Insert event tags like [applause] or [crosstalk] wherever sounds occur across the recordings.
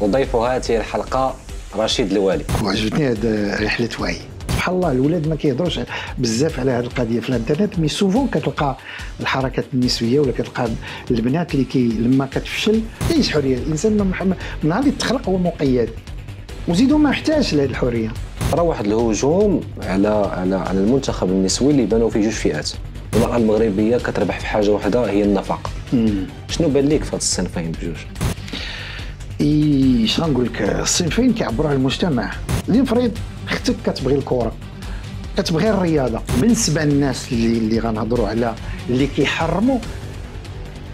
وضيف هذه الحلقة رشيد الوالي وعجبتني هذه رحلة وعي سبحان الله الولاد ما كيهضروش بزاف على هذه القضيه في الانترنت مي سوفون كتلقى الحركات النسويه ولا كتلقى البنات اللي كي لما كتفشل كيعيش حريه الانسان من نهار اللي تخلق هو مقيد وزيدوا ما احتاج لهذه الحريه راه واحد الهجوم على على على المنتخب النسوي اللي بانوا فيه جوج فئات المراه المغربيه كتربح في حاجه واحده هي النفقه شنو بان لك في هذا الصنفين بجوج اي شنو نقول لك الصنفين كيعبروا على المجتمع لنفرض اختك كتبغي الكره كتبغي الرياضه بالنسبه للناس اللي اللي غنهضروا على اللي كيحرموا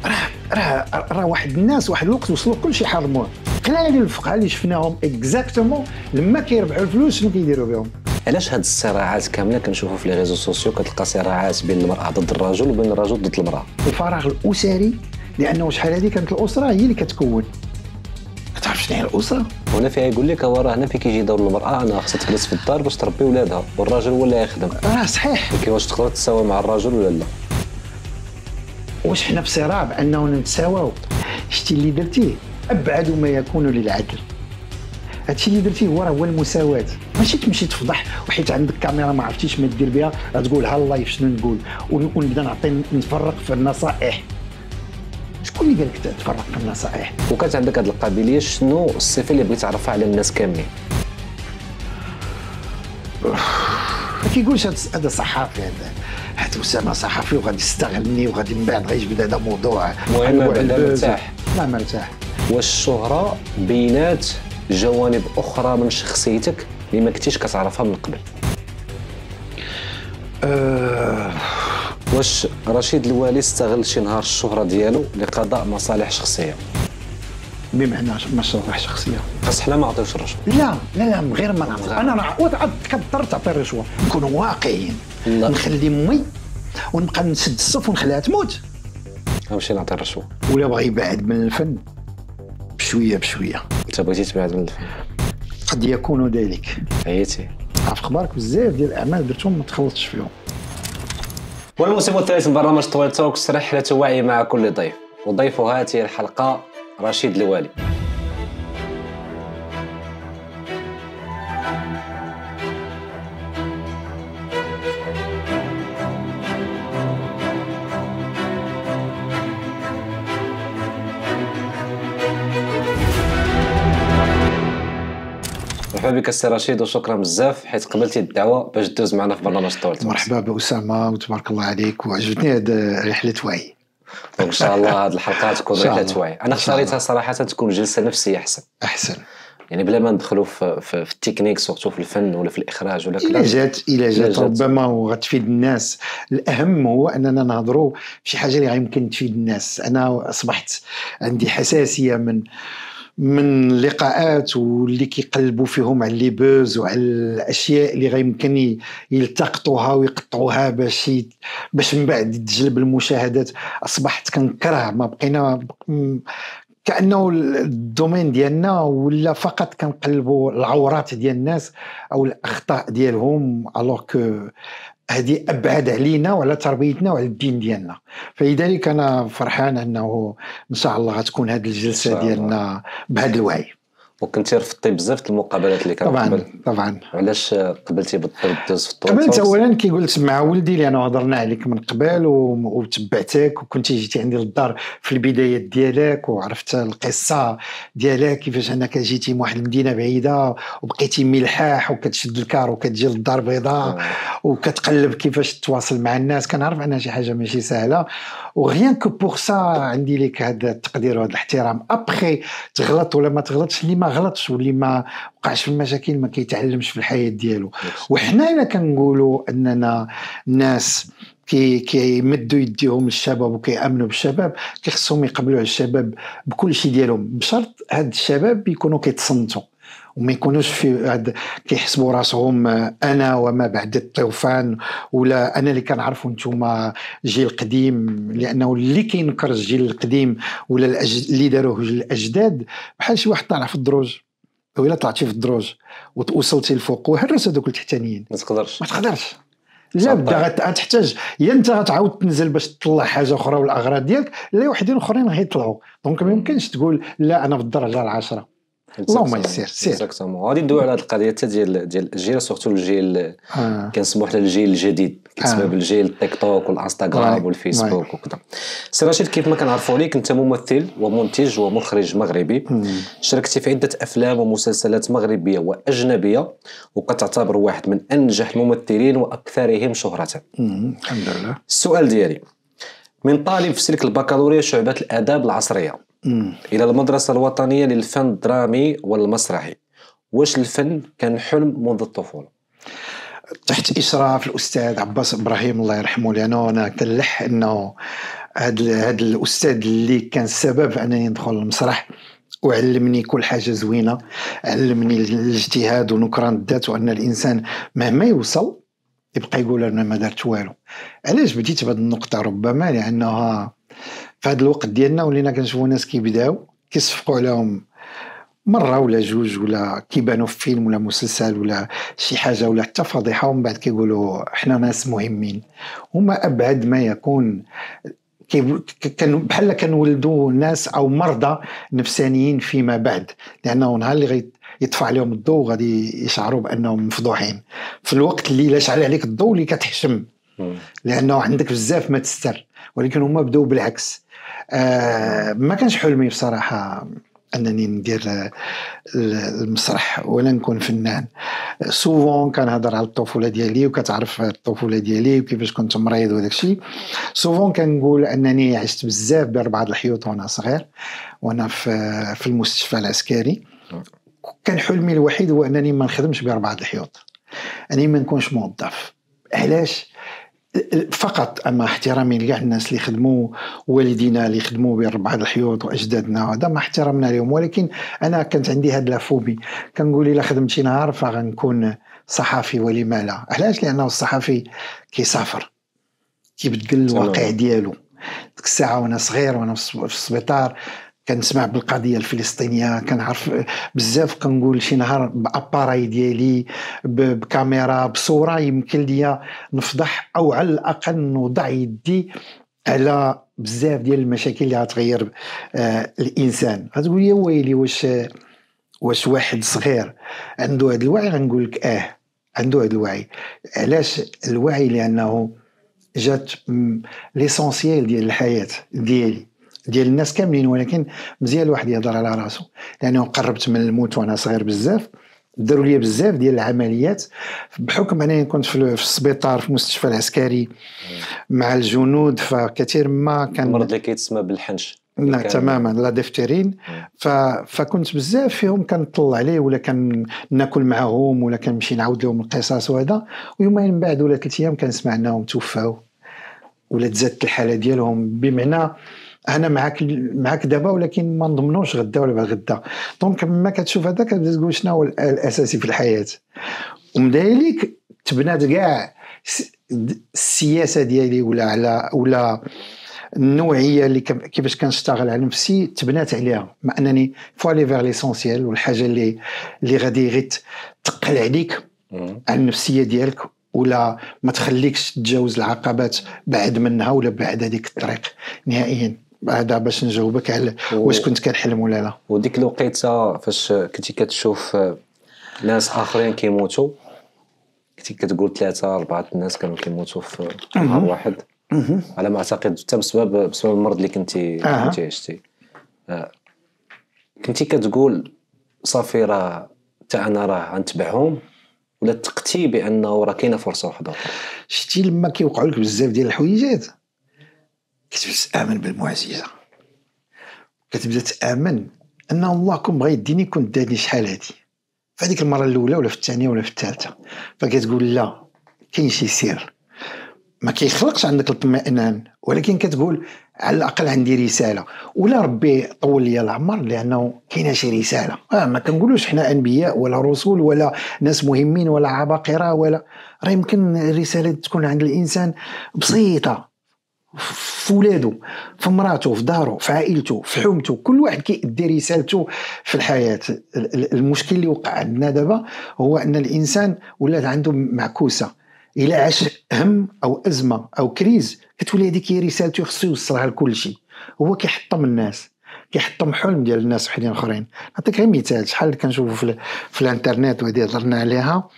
راه راه راه واحد الناس واحد الوقت وصلوا كل شيء حرموه قلال الفقهاء اللي شفناهم اكزاكتومون لما كيربحوا الفلوس شنو كيديروا بهم علاش هاد الصراعات كامله كنشوفوا في لي ريزو سوسيو كتلقى صراعات بين المراه ضد الرجل وبين الرجل ضد المراه الفراغ الاسري لانه شحال هذه كانت الاسره هي اللي كتكون شنو هي الاسره هنا فيها يقول لك راه هنا فين كيجي دور المراه انا خاصها تجلس في الدار باش تربي ولادها والراجل هو اللي يخدم راه صحيح ولكن واش تقدر تتساوى مع الراجل ولا لا واش حنا في صراع بانه نتساواو شتي اللي درتيه ابعد ما يكون للعدل هادشي اللي درتيه هو راه هو المساواه ماشي تمشي تفضح وحيت عندك كاميرا ما عرفتيش ما دير بها تقول ها اللايف شنو نقول ونبدا نعطي نفرق في النصائح شكون اللي قال لك تفرق النصائح؟ صحيح وكانت عندك هذه القابليه شنو الصفه اللي بغيت تعرفها على الناس كاملين ما كيقولش هذا صحافي هذا حيت اسامه صحافي وغادي يستغلني وغادي من بعد غيجبد هذا موضوع المهم بعدا مرتاح لا مرتاح واش الشهره بينات جوانب اخرى من شخصيتك اللي ما كنتيش كتعرفها من قبل أه واش رشيد الوالي استغل شي نهار الشهره ديالو لقضاء مصالح شخصيه بمعنى مصالح شخصيه بس حنا ما عطيوش الرشوه لا لا لا من غير ما نعطي انا راه كضطر تعطي الرشوه نكونوا واقعيين نخلي امي ونبقى نسد الصف ونخليها تموت نمشي نعطي الرشوه ولا بغى يبعد من الفن بشويه بشويه انت بغيتي تبعد من الفن قد يكون ذلك عييتي عرفت اخبارك بزاف ديال الاعمال درتهم ما تخلصتش فيهم والموسم الثالث من برنامج طويل توكس رحلة وعي مع كل ضيف وضيف هذه الحلقة رشيد الوالي بك السي رشيد وشكرا بزاف حيت قبلتي الدعوه باش دوز معنا في برنامج طول مرحبا باسامه وتبارك الله عليك وعجبتني هذه رحله وعي ان شاء الله هذه الحلقه [laughs] تكون رحله وعي انا اختاريتها صراحه تكون جلسه نفسيه احسن احسن يعني بلا ما ندخلوا في, في, في التكنيك سورتو في الفن ولا في الاخراج ولا كذا الا جات الا جات ربما وغتفيد الناس الاهم هو اننا نهضروا في شي حاجه اللي يمكن تفيد الناس انا اصبحت عندي حساسيه من من لقاءات واللي كيقلبوا فيهم على لي بوز وعلى الاشياء اللي غيمكن يلتقطوها ويقطعوها باش باش من بعد تجلب المشاهدات اصبحت كنكره ما بقينا كانه الدومين ديالنا ولا فقط كنقلبوا العورات ديال الناس او الاخطاء ديالهم الوغ كو هذه ابعد علينا وعلى تربيتنا وعلى الدين ديالنا فلذلك انا فرحان انه ان شاء الله غتكون هذه الجلسه ديالنا بهذا الوعي وكنت رفضتي بزاف المقابلات اللي كانت طبعا قبل. طبعا علاش قبلتي بالطب دوز في الطب قبلت اولا كي قلت مع ولدي لانه هضرنا عليك من قبل وتبعتك وكنت جيتي عندي للدار في البدايات ديالك وعرفت القصه ديالك كيفاش انك جيتي من واحد المدينه بعيده وبقيتي ملحاح وكتشد الكار وكتجي للدار البيضاء آه. وكتقلب كيفاش تتواصل مع الناس كنعرف انها شي حاجه ماشي سهله وغيان كو بور سا عندي لك هذا التقدير وهذا الاحترام ابخي تغلط ولا ما تغلطش اللي ما غلطش واللي ما وقعش في المشاكل ما كيتعلمش في الحياه ديالو وحنا الا كنقولوا اننا ناس كي كيمدوا يديهم للشباب وكيامنوا بالشباب كيخصهم يقبلوا على الشباب بكل شيء ديالهم بشرط هاد الشباب يكونوا كيتصنتوا وما يكونوش في كيحسبوا راسهم انا وما بعد الطوفان ولا انا اللي كنعرفوا نتوما جيل قديم لانه اللي كينكر الجيل القديم ولا اللي داروه الاجداد بحال شي واحد طالع في الدروج الا طلعتي في الدروج ووصلتي للفوق وهرس هذوك التحتانيين ما تقدرش ما تقدرش لا بدا غتحتاج يا انت غتعاود تنزل باش تطلع حاجه اخرى والاغراض ديالك لا وحدين اخرين غيطلعوا دونك ما يمكنش تقول لا انا في الدرجه العاشره اللهم يسير سير اكزاكتومون غادي ندوي على هذه القضيه حتى ديال ديال الجيل سورتو الجيل آه. كنسموه حنا الجيل الجديد كيتسمى بالجيل التيك توك والانستغرام والفيسبوك وكذا سي رشيد كيف ما كنعرفوا عليك انت ممثل ومنتج ومخرج مغربي شاركتي في عده افلام ومسلسلات مغربيه واجنبيه وكتعتبر واحد من انجح الممثلين واكثرهم شهره الحمد لله السؤال ديالي من طالب في سلك البكالوريا شعبه الاداب العصريه الى المدرسه الوطنيه للفن الدرامي والمسرحي واش الفن كان حلم منذ الطفوله تحت اشراف الاستاذ عباس ابراهيم الله يرحمه لانه انا كنلح انه هذا الاستاذ اللي كان سبب انني ندخل المسرح وعلمني كل حاجه زوينه علمني الاجتهاد ونكران الذات وان الانسان مهما يوصل يبقى يقول انا ما درت والو علاش بديت بهذه النقطه ربما لانها في هذا الوقت ديالنا ولينا كنشوفوا ناس كيبداو كيصفقوا عليهم مره ولا جوج ولا كيبانوا في فيلم ولا مسلسل ولا شي حاجه ولا حتى فضيحه ومن بعد كيقولوا حنا ناس مهمين هما ابعد ما يكون كان بحال كنولدوا ناس او مرضى نفسانيين فيما بعد لانه نهار اللي يطفى عليهم الضوء غادي يشعروا بانهم مفضوحين في الوقت اللي شعل عليك الضوء اللي كتحشم لانه عندك بزاف ما تستر ولكن هما بداو بالعكس آه، ما كانش حلمي بصراحه انني ندير المسرح ولا نكون فنان سوفون كنهضر على الطفوله ديالي وكتعرف الطفوله ديالي وكيفاش كنت مريض وداك الشيء سوفون كنقول انني عشت بزاف باربعه الحيوط وانا صغير وانا في في المستشفى العسكري كان حلمي الوحيد هو انني ما نخدمش باربعه الحيوط انني ما نكونش موظف علاش فقط اما احترامي لكاع الناس اللي خدموا والدينا اللي خدموا بربعه الحيوط واجدادنا هذا ما احترامنا لهم ولكن انا كانت عندي هاد لافوبي كنقول الا خدمت شي نهار فغنكون صحافي ولما لا علاش لانه الصحافي كيسافر كيبدل الواقع ديالو ديك الساعه وانا صغير وانا في السبيطار كنسمع بالقضيه الفلسطينيه كنعرف بزاف كنقول شي نهار باباراي ديالي بكاميرا بصوره يمكن ليا نفضح او على الاقل نوضع يدي على بزاف ديال المشاكل اللي غتغير آه الانسان غتقول لي ويلي واش واش واحد صغير عنده هذا الوعي غنقول لك اه عنده هذا الوعي علاش الوعي لانه جات ليسونسيال ديال الحياه ديالي ديال الناس كاملين ولكن مزيان الواحد يهضر على راسو لانه قربت من الموت وانا صغير بزاف داروا لي بزاف ديال العمليات بحكم انني كنت في السبيطار في المستشفى العسكري مع الجنود فكثير ما كان المرض اللي كيتسمى بالحنش لا تماما لا دفترين ف... فكنت بزاف فيهم كنطلع عليه ولا ناكل معاهم ولا كنمشي نعاود لهم القصص وهذا ويومين من بعد ولا ثلاث ايام كنسمع انهم توفاو ولا تزادت الحاله ديالهم بمعنى انا معاك معاك دابا ولكن ما نضمنوش غدا ولا بعد غدا دونك ما كتشوف هذا تقول شنو هو الاساسي في الحياه ومن ذلك تبنات كاع السياسه ديالي ولا على ولا النوعيه اللي كيفاش كنشتغل على نفسي تبنات عليها مع انني فوالي فيغ ليسونسيال والحاجه اللي اللي غادي غير تقل عليك على النفسيه ديالك ولا ما تخليكش تتجاوز العقبات بعد منها ولا بعد هذيك الطريق نهائيا هذا باش نجاوبك على واش كنت كنحلم ولا لا وديك الوقيته فاش كنتي كتشوف ناس اخرين كيموتوا كنتي كتقول ثلاثه اربعه الناس كانوا كيموتوا في نهار واحد على ما اعتقد حتى بسبب بسبب المرض اللي كنتي آه. كنتي عشتي آه. كنتي كتقول صافي راه حتى انا راه غنتبعهم ولا تقتي بانه راه كاينه فرصه واحده اخرى شتي لما كيوقعوا لك بزاف ديال الحويجات كتبدا تامن بالمعجزه كتبدا تامن ان الله كون بغا يديني كون داني شحال هادي فهذيك المره الاولى ولا في الثانيه ولا في الثالثه فكتقول لا كاين شي سر ما كيخلقش عندك الاطمئنان ولكن كتقول على الاقل عندي رساله ولا ربي طول لي العمر لانه كاينه شي رساله آه ما كنقولوش حنا انبياء ولا رسول ولا ناس مهمين ولا عباقره ولا راه يمكن الرساله تكون عند الانسان بسيطه في ولادو في مراته في دارو في عائلته في حومته كل واحد كيأدي رسالته في الحياه المشكل اللي وقع عندنا دابا هو ان الانسان ولات عنده معكوسه الا عاش هم او ازمه او كريز كتولي هذيك هي رسالته خصو يوصلها لكلشي هو كيحطم الناس كيحطم حلم ديال الناس وحدين اخرين نعطيك غير مثال شحال كنشوفو في, في الانترنت وهذه هضرنا عليها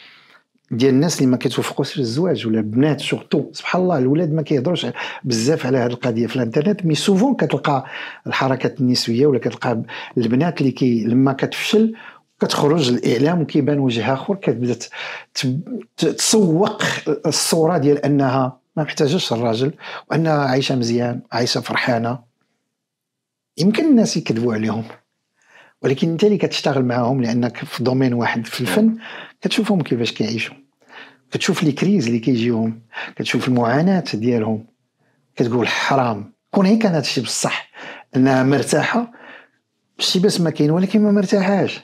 ديال الناس اللي ما كيتوفقوش في الزواج ولا البنات سورتو سبحان الله الولاد ما كيهضروش بزاف على هذه القضيه في الانترنت مي سوفون كتلقى الحركات النسويه ولا كتلقى البنات اللي كي لما كتفشل كتخرج الاعلام وكيبان وجه اخر كتبدا تسوق الصوره ديال انها ما محتاجاش الراجل وانها عايشه مزيان عايشه فرحانه يمكن الناس يكذبوا عليهم ولكن انت اللي كتشتغل معاهم لانك في دومين واحد في الفن نعم. كتشوفهم كيفاش كيعيشوا كتشوف لي كريز اللي كيجيهم كتشوف المعاناه ديالهم كتقول حرام كون هي كان هادشي بصح انها مرتاحه شي بس ما كاين ولكن ما مرتاحاش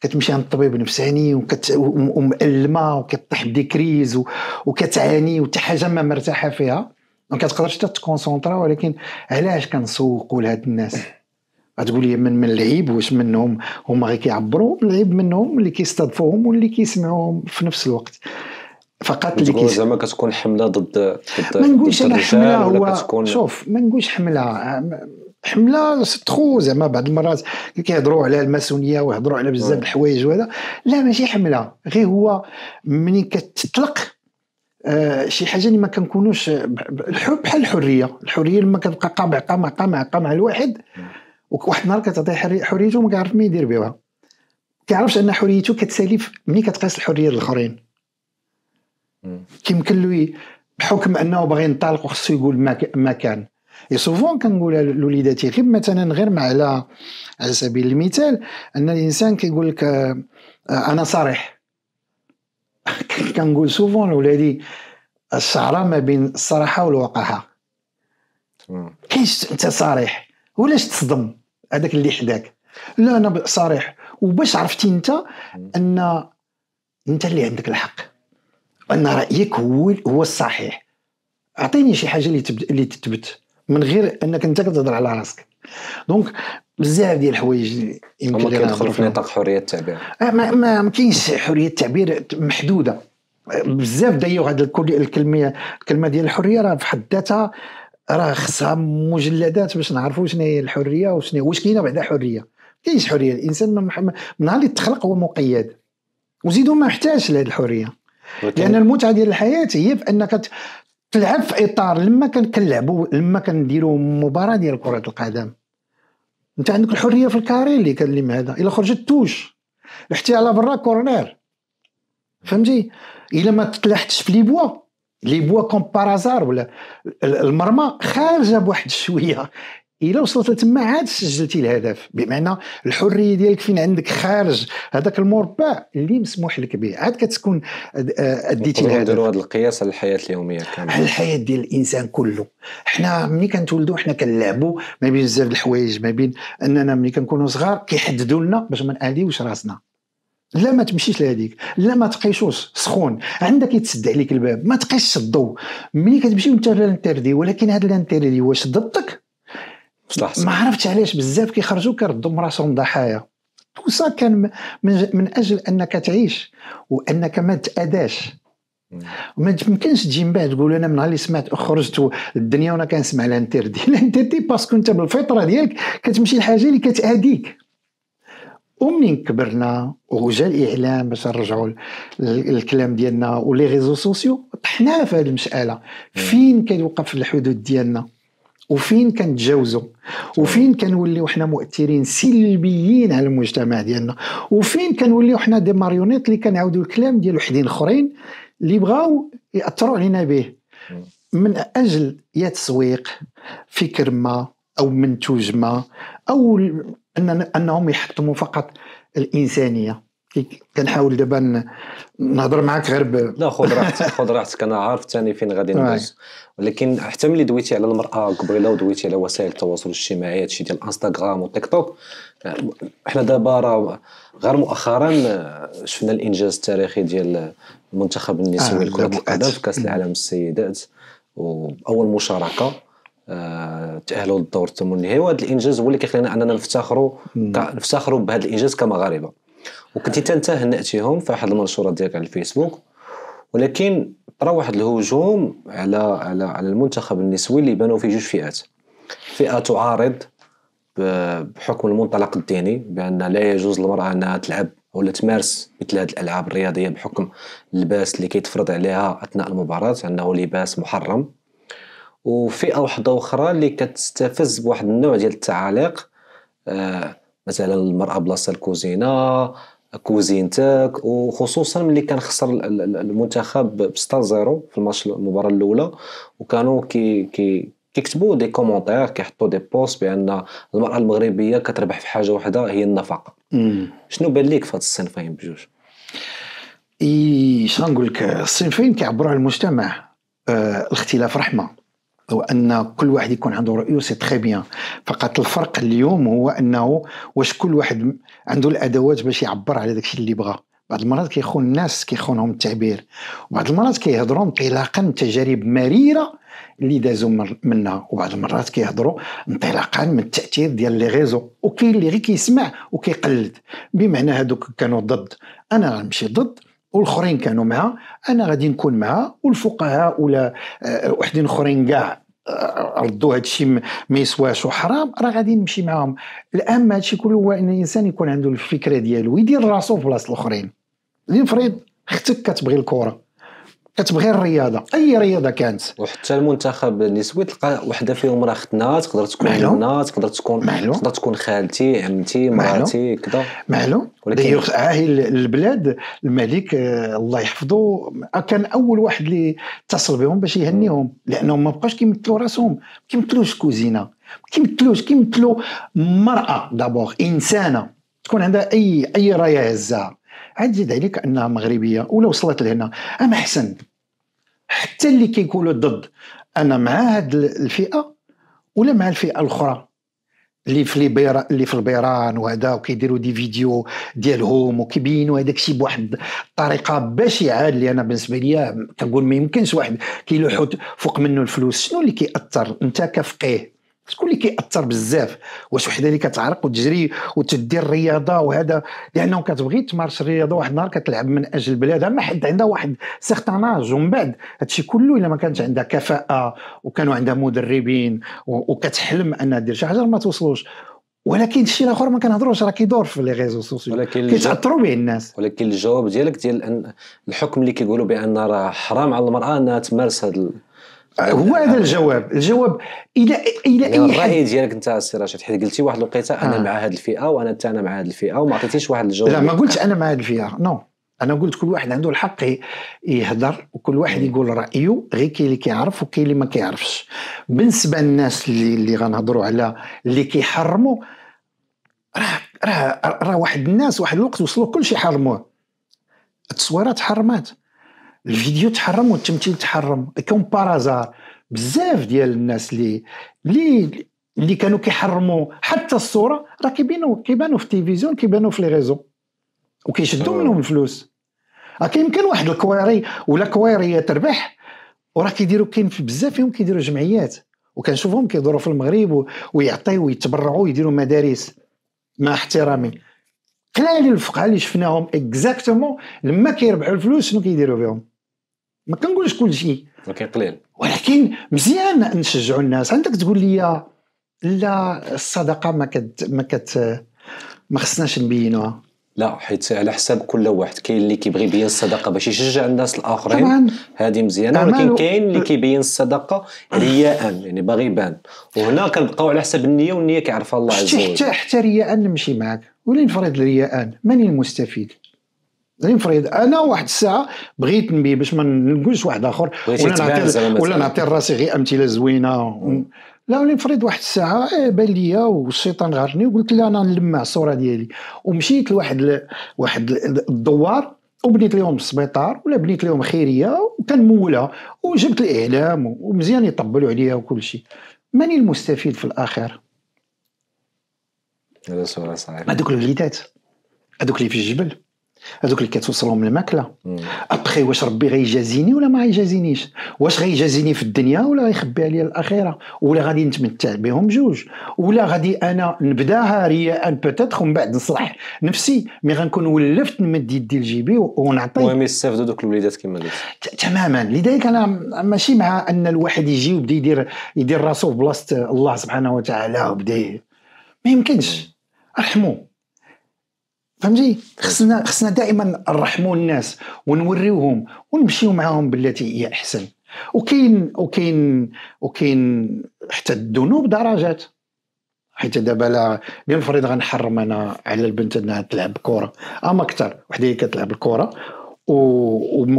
كتمشي عند الطبيب نفساني وكت ومألمه وكطيح بدي كريز و... وكتعاني وحتى حاجه ما مرتاحه فيها ما كتقدرش تكونسونطرا ولكن علاش كنسوقوا لهاد الناس غتقول لي من من العيب واش منهم هما غير كيعبروا العيب منهم اللي كيستضفوهم واللي كيسمعوهم في نفس الوقت فقط اللي كيس زعما كتكون حمله ضد, ضد ما نقولش انا حمله هو كتكون... شوف ما نقولش حمله حمله سترو زعما بعض المرات كيهضروا على الماسونيه ويهضروا على بزاف الحوايج وهذا لا ماشي حمله غير هو ملي كتطلق آه شي حاجه اللي ما كنكونوش الحب بحال الحريه الحريه لما كتبقى قامع قامع قامع قامع الواحد وواحد النهار كتعطيه حريته وما كيعرف ما يدير بها كيعرفش ان حريته كتسالي ملي كتقيس الحريه الاخرين كيمكن له بحكم انه باغي ينطلق وخصو يقول ما كان اي سوفون كنقولها لوليداتي غير مثلا غير مع على على سبيل المثال ان الانسان كيقول لك انا صريح كنقول سوفون لولادي الشعره ما بين الصراحه والوقاحه كاينش انت صريح ولاش تصدم هذاك اللي حداك لا انا صريح وباش عرفتي انت ان انت اللي عندك الحق ان رايك هو هو الصحيح اعطيني شي حاجه اللي تبت اللي تثبت من غير انك انت كتهضر على راسك دونك بزاف ديال الحوايج يمكن اللي كيدخلوا في نطاق حريه التعبير أه، ما ما, ما كاينش حريه التعبير محدوده أه، بزاف دايو هذه الكلمه الكلمه ديال الحريه راه في حد ذاتها راه خصها مجلدات باش نعرفوا شنو هي الحريه وشنو واش كاينه بعدا حريه كاينش حريه الانسان من نهار اللي تخلق هو مقيد وزيدو ما احتاجش لهذه الحريه لان المتعه ديال الحياه هي في انك تلعب في اطار لما كان كنلعبوا لما كنديروا مباراه ديال كره القدم انت عندك الحريه في الكاري اللي كلم هذا الا خرجت توش رحتي على برا كورنير فهمتي الا ما تلاحتش في لي بوا لي بوا كوم بارازار ولا المرمى خارجه بواحد شويه الا وصلت لتما عاد سجلتي الهدف بمعنى الحريه ديالك فين عندك خارج هذاك المربع اللي مسموح لك به عاد كتكون اديتي الهدف نديروا هذا القياس على الحياه اليوميه كامله على الحياه ديال الانسان كله حنا ملي كنتولدوا حنا كنلعبوا ما بين بزاف د الحوايج ما بين اننا ملي كنكونوا صغار كيحددوا لنا باش ما ناليوش راسنا لا ما تمشيش لهذيك لا ما تقيشوش سخون عندك يتسد عليك الباب ما تقيش الضوء ملي كتمشي وانت لانتيردي ولكن هذا لانتيردي واش ضدك ما عرفتش علاش بزاف كيخرجوا كيردوا راسهم ضحايا سا كان من, من اجل انك تعيش وانك ما تاداش ما يمكنش تجي من بعد تقول انا من اللي سمعت خرجت الدنيا وانا كنسمع لانتيردي [laughs] لانتيردي باسكو انت بالفطره ديالك كتمشي لحاجه اللي كتاديك ومنين كبرنا وجا الاعلام باش نرجعوا للكلام ديالنا ولي ريزو سوسيو طحنا في هذه المساله فين كنوقف الحدود ديالنا وفين كنتجاوزوا وفين كنوليو حنا مؤثرين سلبيين على المجتمع ديالنا وفين كنوليو حنا دي ماريونيت اللي كنعاودوا الكلام ديال وحدين اخرين اللي بغاو ياثروا علينا به من اجل يا تسويق فكر ما او منتوج ما او ان انهم يحطموا فقط الانسانيه كنحاول دابا نهضر معك غير ب... لا خذ [laughs] راحتك خذ راحتك انا عارف ثاني فين غادي ندوز ولكن حتى ملي دويتي على المراه قبيله ودويتي على وسائل التواصل الاجتماعي هادشي ديال الانستغرام والتيك توك حنا دابا راه غير مؤخرا آه، شفنا الانجاز التاريخي ديال المنتخب النسوي آه لكره القدم في كاس العالم السيدات واول مشاركه تاهلوا للدور الثمن النهائي وهذا الانجاز هو اللي كيخلينا اننا نفتخروا نفتخروا بهذا الانجاز كمغاربه وكنتي انت هنأتيهم في احد المنشورات ديالك على الفيسبوك ولكن طرا واحد الهجوم على على على المنتخب النسوي اللي بانوا فيه جوج فئات فئه تعارض بحكم المنطلق الديني بان لا يجوز للمراه انها تلعب ولا تمارس مثل هذه الالعاب الرياضيه بحكم اللباس اللي كيتفرض عليها اثناء المباراه انه لباس محرم وفئه واحده اخرى اللي كتستفز بواحد النوع ديال التعاليق آه مثلا المراه بلاصه الكوزينه كوزينتك وخصوصا ملي كان خسر المنتخب بستار زيرو في الماتش المباراه الاولى وكانوا كي كي كيكتبوا دي كومونتير كيحطوا دي بوست بان المراه المغربيه كتربح في حاجه واحده هي النفقه شنو بان ليك في هاد الصنفين بجوج اي شنو نقول لك الصنفين كيعبروا على المجتمع آه الاختلاف رحمه وان كل واحد يكون عنده رؤيه سي تري بيان فقط الفرق اليوم هو انه واش كل واحد عنده الادوات باش يعبر على داكشي اللي بغى بعض المرات كيخون الناس كيخونهم التعبير وبعض المرات كيهضروا انطلاقا من تجارب مريره اللي دازوا منها وبعض المرات كيهضروا انطلاقا من التاثير ديال لي ريزو وكاين اللي غير كيسمع وكيقلد بمعنى هذوك كانوا ضد انا غنمشي ضد والاخرين كانوا معها انا غادي نكون معها والفقهاء ولا آه، وحدين اخرين كاع آه، ردوا هذا الشيء ما يسواش وحرام راه غادي نمشي معاهم الاهم هذا الشيء كله هو ان الانسان يكون عنده الفكره ديالو يدير راسو في بلاصه الاخرين لنفرض اختك كتبغي الكره كتبغي الرياضه اي رياضه كانت وحتى المنتخب النسوي تلقى وحده فيهم راه ختنا تقدر تكون امنا تقدر تكون معلوم تقدر تكون خالتي عمتي مراتي كذا معلوم ولكن عاهي آه، البلاد الملك آه، الله يحفظه آه، كان اول واحد اللي اتصل بهم باش يهنيهم لانهم ما بقاش كيمثلوا راسهم ما كيمثلوش كوزينه ما كيمثلوش كيمثلوا مراه دابور انسانه تكون عندها اي اي رايه هزاها عاد زيد عليك انها مغربيه ولا وصلت لهنا اما احسن حتى اللي كيقولوا ضد انا مع هاد الفئه ولا مع الفئه الاخرى اللي في البيران اللي في البيران وهذا وكيديروا دي فيديو ديالهم وكيبينوا هذاك الشيء بواحد الطريقه بشعه اللي انا بالنسبه لي كنقول ما يمكنش واحد كيلوحوا فوق منه الفلوس شنو اللي كيأثر انت كفقيه شكون اللي كيأثر بزاف واش وحده اللي كتعرق وتجري وتدي الرياضه وهذا لانه كتبغي تمارس الرياضه واحد النهار كتلعب من اجل بلادها ما حد عندها واحد سيغتان اج ومن بعد هادشي كله الا ما كانت عندها كفاءه وكانوا عندها مدربين وكتحلم انها دير شي حاجه ما توصلوش ولكن الشيء الاخر ما كنهضروش راه كيدور في لي ريزو سوسيو كيتاثروا به الناس ولكن الجواب ديالك ديال الحكم اللي كيقولوا بان راه حرام على المراه انها تمارس هذا هو آه، هذا الجواب الجواب الى الى يعني اي الراي ديالك انت السي رشيد حيت قلتي واحد الوقيته انا آه. مع هذه الفئه وانا حتى انا مع هذه الفئه وما عطيتيش واحد الجواب لا ما قلتش انا مع هذه الفئه نو انا قلت كل واحد عنده الحق يهضر وكل واحد يقول رايه غير كاين اللي كيعرف وكاين اللي ما كيعرفش بالنسبه للناس اللي اللي غنهضروا على اللي كيحرموا راه راه راه واحد الناس واحد الوقت وصلوا كلشي حرموه التصويرات حرمات الفيديو تحرم والتمثيل تحرم كون بارازار بزاف ديال الناس اللي اللي اللي كانوا كيحرموا حتى الصوره راه كيبانوا كيبانوا في التلفزيون كيبانوا في لي ريزو وكيشدوا آه. منهم الفلوس راه كيمكن واحد الكويري ولا كويري تربح وراه كيديروا كاين بزاف فيهم كيديروا جمعيات وكنشوفهم كيدوروا في المغرب ويعطيو ويتبرعوا ويديروا مدارس مع احترامي قلال الفقهاء اللي شفناهم اكزاكتومون لما كيربحوا الفلوس شنو كيديروا بهم ما كنقولش كل شيء ولكن قليل ولكن مزيان نشجعوا الناس عندك تقول لي لا الصدقه ما كت ما كت ما خصناش نبينوها لا حيت على حساب كل واحد كاين اللي كيبغي يبين الصدقه باش يشجع الناس الاخرين هذه مزيانه ولكن كاين اللي كيبين الصدقه رياء يعني باغي يبان وهنا كنبقاو على حساب النيه والنيه كيعرفها الله عز وجل حتى حتى رياء نمشي معك ولين نفرض رياء من المستفيد نفرض انا واحد الساعه بغيت نبي باش ما نقولش واحد اخر ولا نعطي ولا نعطي راسي غير امثله زوينه و... لا نفرض واحد الساعه إيه، بان ليا والشيطان غارني وقلت لا انا نلمع الصوره ديالي ومشيت لواحد ل... واحد الدوار وبنيت لهم السبيطار ولا بنيت لهم خيريه وكنمولها وجبت الاعلام ومزيان يطبلوا عليها وكل شيء من المستفيد في الاخر هذا سؤال صعيب هذوك الوليدات هذوك اللي في الجبل هذوك اللي كتوصلهم الماكله ابخي واش ربي غيجازيني ولا ما غيجازينيش واش غيجازيني في الدنيا ولا غيخبي عليا الاخره ولا غادي نتمتع بهم جوج ولا غادي انا نبداها رياء بوتيتر ومن بعد نصلح نفسي مي غنكون ولفت نمد يدي لجيبي ونعطي المهم يستافدوا دوك الوليدات كما قلت تماما لذلك انا ماشي مع ان الواحد يجي ويبدا يدير يدير راسو في بلاصه الله سبحانه وتعالى وبدا ما يمكنش ارحموه فهمتي خصنا خصنا دائما نرحموا الناس ونوريوهم ونمشيو معاهم بالتي هي احسن وكاين وكاين وكاين حتى الذنوب درجات حيت دابا لا لنفرض غنحرم انا على البنت انها تلعب كره اما اكثر وحده هي كتلعب الكره و...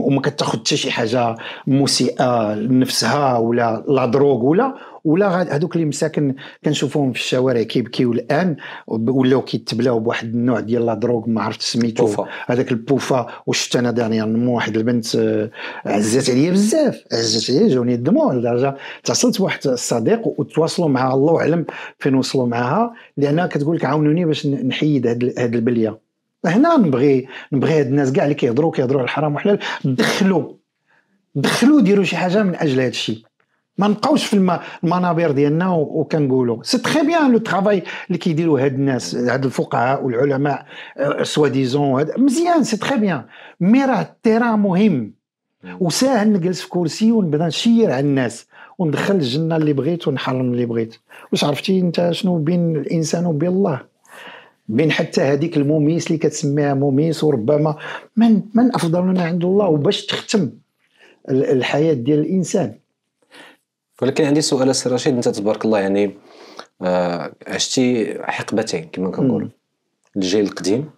وما كتاخذ حتى شي حاجه مسيئه لنفسها ولا لا دروغ ولا ولا هذوك اللي مساكن كنشوفوهم في الشوارع كيبكيو الان ولاو كيتبلاو بواحد النوع ديال لا دروغ ما عرفت سميتو هذاك البوفا وشفت انا دانيال واحد البنت آه، عزات عليا بزاف عزات عليا جاوني الدموع لدرجه اتصلت بواحد الصديق وتواصلوا معها الله اعلم فين وصلوا معها لانها كتقول لك عاونوني باش نحيد هاد البليه هنا نبغي نبغي هاد الناس كاع اللي كيهضروا كيهضروا على الحرام والحلال دخلوا دخلوا ديروا شي حاجه من اجل هذا الشيء ما نبقاوش في المنابر ديالنا وكنقولوا سي تري بيان لو ترافاي اللي كيديروا هاد الناس هاد الفقهاء والعلماء آه، سوا ديزون مزيان سي تري بيان مي راه التيران مهم وساهل نجلس في كرسي ونبدا نشير على الناس وندخل الجنه اللي بغيت ونحرم اللي بغيت واش عرفتي انت شنو بين الانسان وبين الله بين حتى هذيك الموميس اللي كتسميها موميس وربما من من افضلنا عند الله وباش تختم الحياه ديال الانسان ولكن عندي سؤال سي رشيد انت تبارك الله يعني آه عشتي حقبتين كما كنقولوا الجيل القديم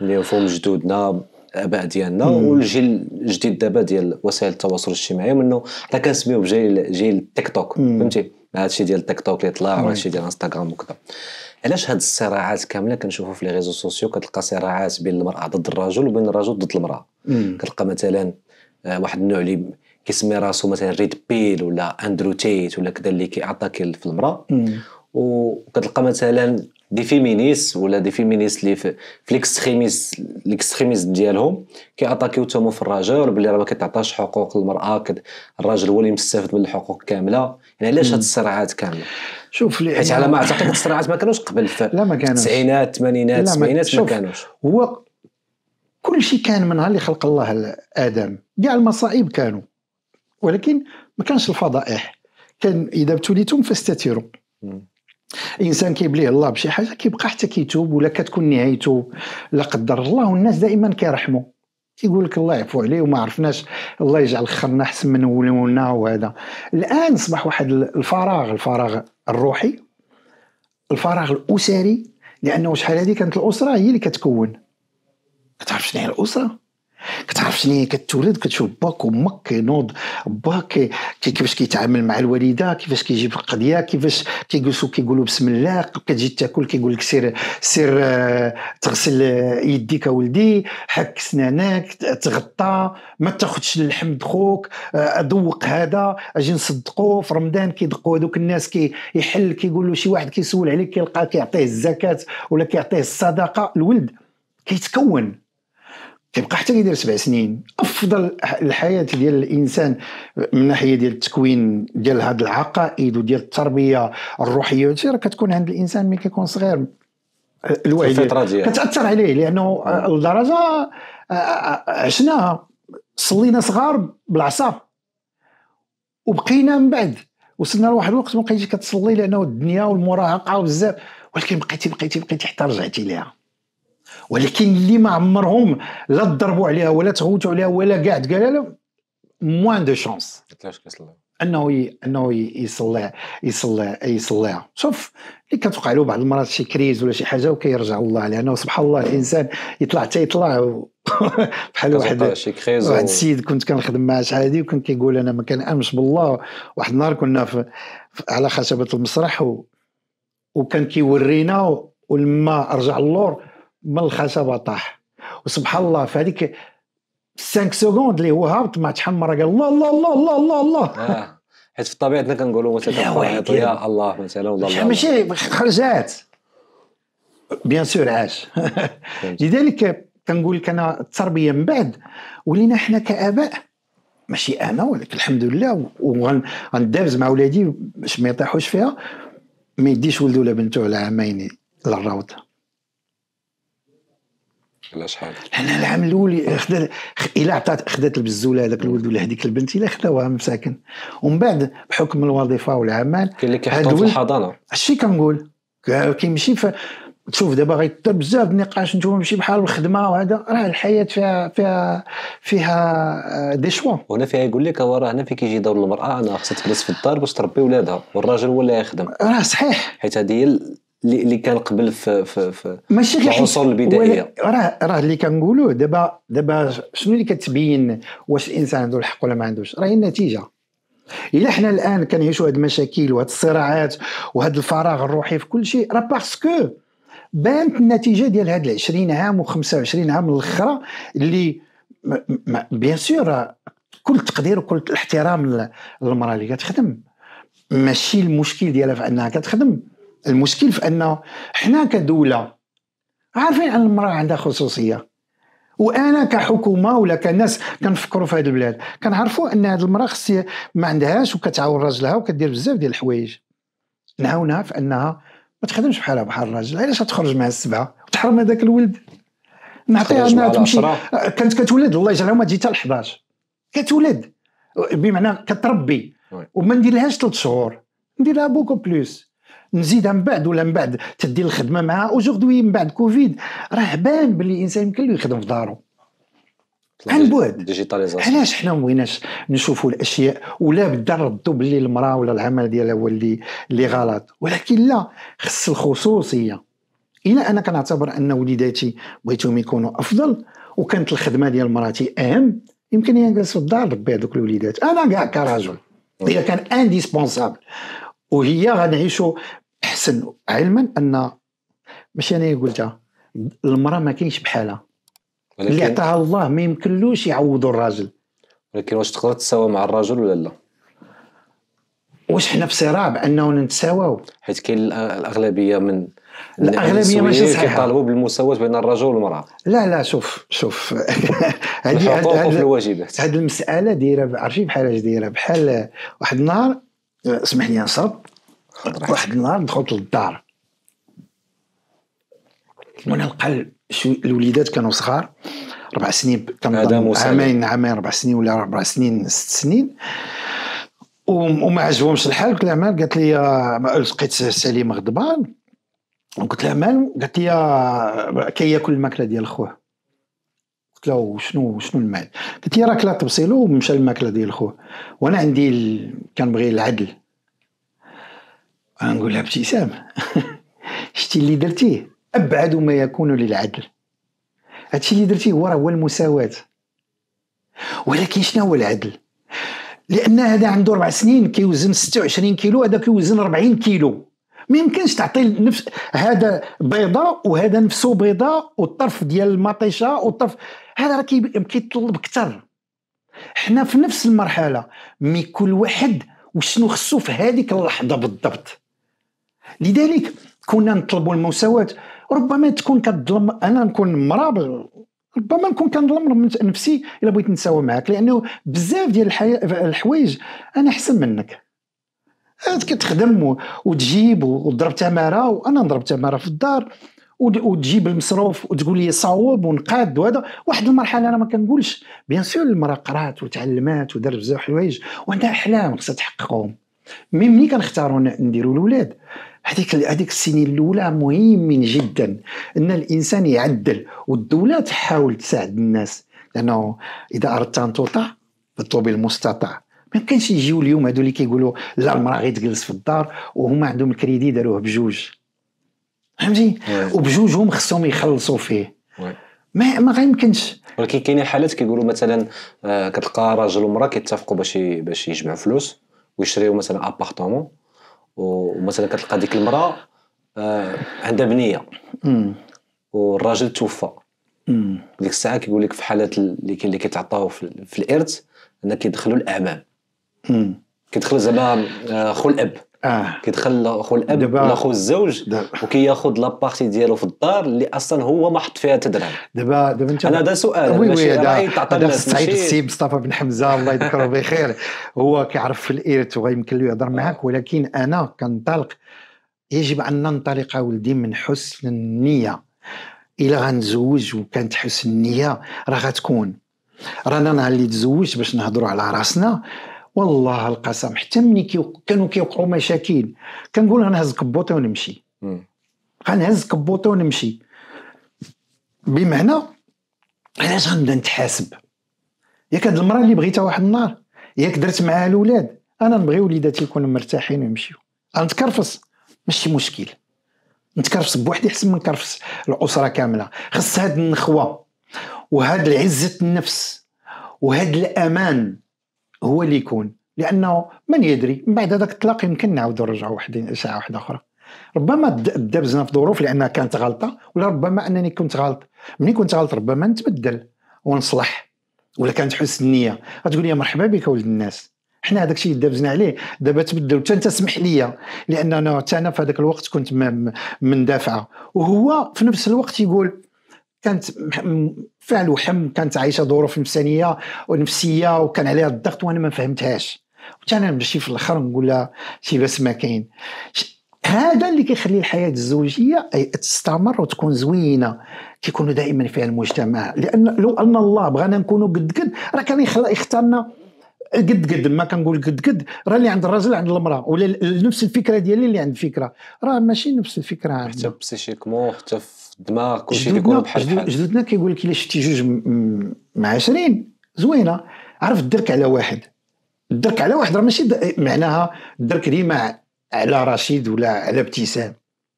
اللي فهم جدودنا الاباء ديالنا والجيل الجديد دابا ديال وسائل التواصل الاجتماعي منه حنا كنسميوه بجيل جيل التيك توك فهمتي هذا هادشي ديال التيك توك اللي طلع وهادشي ديال انستغرام وكذا علاش هاد الصراعات كامله كنشوفوا في لي ريزو سوسيو كتلقى صراعات بين المراه ضد الرجل وبين الرجل ضد المراه كتلقى مثلا آه، واحد النوع اللي كيسمي راسو مثلا ريد بيل ولا اندرو تيت ولا كذا اللي كيعطاك في المراه وكتلقى مثلا دي فيمينيس ولا دي فيمينيس اللي في الاكستريميز الاكستريميزم ديالهم كيعطاكيو تما في الراجل بلي راه ما كتعطاش حقوق المراه الراجل هو اللي مستافد من الحقوق كامله يعني علاش هاد الصراعات كامله شوف لي حيت على ما اعتقد الصراعات ما كانوش قبل في لا ما كانوش التسعينات الثمانينات السبعينات ما كانوش هو كل شيء كان من نهار اللي خلق الله ادم كاع المصائب كانوا ولكن ما كانش الفضائح كان اذا ابتليتم فاستتروا الانسان كيبليه الله بشي حاجه كيبقى حتى كيتوب ولا كتكون نهايته لا قدر الله والناس دائما كيرحموا يقول لك الله يعفو عليه وما عرفناش الله يجعل خيرنا احسن من ولونا وهذا الان اصبح واحد الفراغ الفراغ الروحي الفراغ الاسري لانه شحال هذه كانت الاسره هي اللي كتكون كتعرف شنو هي الاسره كتعرف شنو هي كتولد كتشوف باك ومك كينوض باك كيفاش كيتعامل مع الوالده كيفاش كيجيب القضيه كيفاش كيجلسوا كيقولوا بسم الله كتجي تاكل كيقول لك سير سير آه، تغسل يديك ولدي حك سنانك تغطى ما تاخذش اللحم خوك آه، ذوق هذا اجي نصدقوه في رمضان كيدقوا هذوك الناس كيحل كيقول له شي واحد كيسول عليك كيلقى كيعطيه الزكاه ولا كيعطيه الصدقه الولد كيتكون كيبقى حتى كيدير سبع سنين افضل الحياه ديال الانسان من ناحيه ديال التكوين ديال هاد العقائد وديال التربيه الروحيه راه كتكون عند الانسان ملي كيكون صغير الوعي كتاثر عليه لانه لدرجه آه، آه، عشناها صلينا صغار بالعصا وبقينا من بعد وصلنا لواحد الوقت ما بقيتيش كتصلي لانه الدنيا والمراهقه وبزاف ولكن بقيتي بقيتي بقيتي حتى رجعتي ليها ولكن اللي ما عمرهم لا تضربوا عليها ولا تغوتوا عليها ولا كاع تقال لها موان دو شونس انه ي... انه يصليها يصليها يصليها شوف اللي كتوقع له بعض المرات شي كريز ولا شي حاجه وكيرجع الله لانه سبحان الله الانسان يطلع حتى يطلع و... [laughs] بحال واحد واحد السيد كنت كنخدم معاه شحال هادي وكان كيقول انا ما كنامنش بالله واحد النهار كنا في... على خشبه المسرح و... وكان كيورينا ولما رجع اللور من الخشبه طاح وسبحان الله في هذيك 5 سكوند اللي هو هابط ما تحمر قال الله الله الله الله الله الله آه. حيت في طبيعتنا كنقولوا مثلا يا الله مثلا والله ماشي خرجات بيان سور عاش [laughs] لذلك كنقول لك انا التربيه من بعد ولينا حنا كاباء ماشي انا ولكن الحمد لله وغندابز مع ولادي باش ما يطيحوش فيها ما يديش ولده ولا بنته على عامين للروضه على شحال العام الاول خدا الا عطات خدات البزوله هذاك الولد ولا هذيك البنت الا خداوها مساكن ومن بعد بحكم الوظيفه والعمل كاين اللي كيحطوا في الحضانه هادشي كنقول كيمشي تشوف دابا غيطير بزاف النقاش نتوما ماشي بحال الخدمه وهذا راه الحياه فيها فيها فيها دي شوا وهنا فيها يقول لك هو راه هنا فين كيجي دور المراه انا خصها تجلس في الدار باش تربي ولادها والراجل هو اللي يخدم راه صحيح حيت هذه هي اللي اللي كان قبل في في في ماشي العصور البدائيه راه راه اللي كنقولوه دابا دابا شنو اللي كتبين واش الانسان عنده الحق ولا ما عندوش راه النتيجه الا حنا الان كنعيشوا هاد المشاكل وهاد الصراعات وهاد الفراغ الروحي في كل شيء راه باسكو بانت النتيجه ديال هاد 20 عام و25 عام الاخرى اللي بيان سور كل تقدير وكل الاحترام للمراه اللي كتخدم ماشي المشكل ديالها في انها كتخدم المشكل في ان حنا كدوله عارفين ان المراه عندها خصوصيه وانا كحكومه ولا كناس كنفكروا في هذه البلاد كنعرفوا ان هذه المراه خصية ما عندهاش وكتعاون راجلها وكدير بزاف ديال الحوايج نعاونها في انها ما تخدمش بحالها بحال الراجل علاش تخرج مع السبعه وتحرم هذاك الولد نعطيها انها تمشي كانت كتولد الله يجعلها ما تجي حتى ل 11 كتولد بمعنى كتربي وما ندير لهاش ثلاث شهور ندير لها بوكو بلوس نزيدها من بعد ولا من بعد تدي الخدمه معها اوجوردي من بعد كوفيد راه بان باللي الانسان يمكن له يخدم في دارو عن بعد علاش حنا ما بغيناش نشوفوا الاشياء ولا بدا ردوا باللي المراه ولا العمل ديالها هو اللي اللي غلط ولكن لا خص الخصوصيه الى انا كنعتبر ان وليداتي بغيتهم يكونوا افضل وكانت الخدمه ديال مراتي اهم يمكن لي نجلس في الدار نربي هذوك الوليدات انا كاع كرجل اذا كان انديسبونسابل وهي غنعيشوا احسن علما ان ماشي انا قلتها المراه ما كاينش بحالها اللي عطاها الله ما يمكنلوش يعوضوا الراجل ولكن واش تقدر تساوى مع الراجل ولا لا واش حنا في صراع بانه نتساواو حيت كاين الاغلبيه من الاغلبيه ماشي صحيحه كيطالبوا بالمساواه بين الرجل والمراه لا لا شوف شوف هذه هذه الواجبات هذه المساله دايره عرفتي بحال اش دايره بحال واحد النهار آه، اسمح لي نصرب واحد النهار دخلت للدار وانا نلقى الوليدات كانوا صغار ربع سنين كان عامين عامين ربع سنين ولا ربع سنين ست سنين وما عجبهمش الحال قلت لها مال قالت لي لقيت سليم غضبان قلت لها مال قالت لي كياكل الماكله ديال خوه قلت له شنو شنو المال قالت لي راك لا طبسيلو ومشى الماكله ديال خوه وانا عندي كان كنبغي العدل غنقولها ابتسام [laughs] شتي اللي درتيه ابعد ما يكون للعدل هادشي اللي درتيه هو راه هو المساواه ولكن شنو هو العدل لان هذا عنده ربع سنين كيوزن 26 كيلو هذا كيوزن 40 كيلو ما يمكنش تعطي نفس هذا بيضه وهذا نفسه بيضه والطرف ديال المطيشه والطرف هذا راه كيطلب اكثر حنا في نفس المرحله مي كل واحد وشنو خصو في هذيك اللحظه بالضبط لذلك كنا نطلبوا المساواة ربما تكون كتظلم انا نكون مرابل ربما نكون كنظلم نفسي الا بغيت نساوي معاك لانه بزاف ديال الحوايج انا احسن منك كتخدم وتجيب وضرب تماره وانا نضرب تماره في الدار وتجيب المصروف وتقول لي صاوب ونقاد وهذا واحد المرحله انا ما كنقولش بيان سور المراه قرات وتعلمات ودارت بزاف حوايج وعندها احلام خصها تحققهم مي ملي كنختاروا نديروا الاولاد هذيك هذيك السنين الاولى مهمين جدا ان الانسان يعدل والدوله تحاول تساعد الناس لانه اذا اردت ان تطاع فاطلب المستطاع ما كانش يجيو اليوم هذو اللي كيقولوا لا المراه غير تجلس في الدار وهما عندهم الكريدي داروه بجوج فهمتي وبجوجهم خصهم يخلصوا فيه ما ما غيمكنش ولكن كاينين حالات كيقولوا مثلا آه، كتلقى راجل ومراه كيتفقوا باش باش يجمعوا فلوس ويشريوا مثلا ابارتمون ومثلا كتلقى ديك المراه آه، عندها بنيه والراجل توفى ديك الساعه كيقول لك في حالات اللي كيتعطاو في الارث ان كيدخلوا الاعمام كيدخل زعما آه، خو الاب اه كيدخل اخو الاب ولا اخو الزوج وكياخذ لابارتي ديالو في الدار اللي اصلا هو ما حط فيها تدرهم دابا دابا انت انا هذا سؤال وي وي هذا سعيد السي مصطفى بن حمزه الله يذكره بخير هو كيعرف في الارث ويمكن له يهضر معك آه. ولكن انا كنطلق يجب ان ننطلق ولدي من حسن النيه الى غنزوج وكانت حسن النيه راه غتكون رانا نهار اللي تزوجت باش نهضروا على راسنا والله القسم حتى ملي كانوا كيوقعوا مشاكل كنقول غنهز كبوطي ونمشي غنهز كبوطي ونمشي بمعنى علاش غنبدا نتحاسب ياك هاد المراه اللي بغيتها واحد النهار ياك درت معاها الاولاد انا نبغي وليداتي يكونوا مرتاحين ويمشيو غنتكرفص ماشي مشكل نتكرفص بوحدي احسن من نكرفص الاسره كامله خص هاد النخوه وهاد العزه النفس وهاد الامان هو اللي يكون لانه من يدري من بعد هذاك الطلاق يمكن نعاودوا نرجعوا واحد ساعه واحده اخرى ربما دابزنا في ظروف لانها كانت غلطه ولا ربما انني كنت غلط ملي كنت غلط ربما نتبدل ونصلح ولا كانت حسن النيه غتقول لي مرحبا بك ولد الناس حنا هذاك الشيء دابزنا عليه دابا تبدل حتى انت سمح لي لان انا حتى انا في هذاك الوقت كنت مندافعه وهو في نفس الوقت يقول كانت فيها الوحم كانت عايشه ظروف نفسانيه ونفسيه وكان عليها الضغط وانا ما فهمتهاش حتى انا نمشي في الاخر نقول لها شي بس ما كاين هذا اللي كيخلي الحياه الزوجيه تستمر وتكون زوينه كيكونوا دائما فيها المجتمع لان لو ان الله بغانا نكونوا قد قد راه كان يختارنا قد قد ما كنقول قد قد راه اللي عند الراجل عند المراه ولا نفس الفكره ديالي اللي عند الفكره راه ماشي نفس الفكره عندنا حتى بسيشيكمون حتى في الدماغ كلشي اللي بحال بحال جدودنا كيقول لك الا شفتي جوج مع 20 زوينه عرف الدرك على واحد الدرك على واحد راه ماشي معناها الدرك ديما على رشيد ولا على ابتسام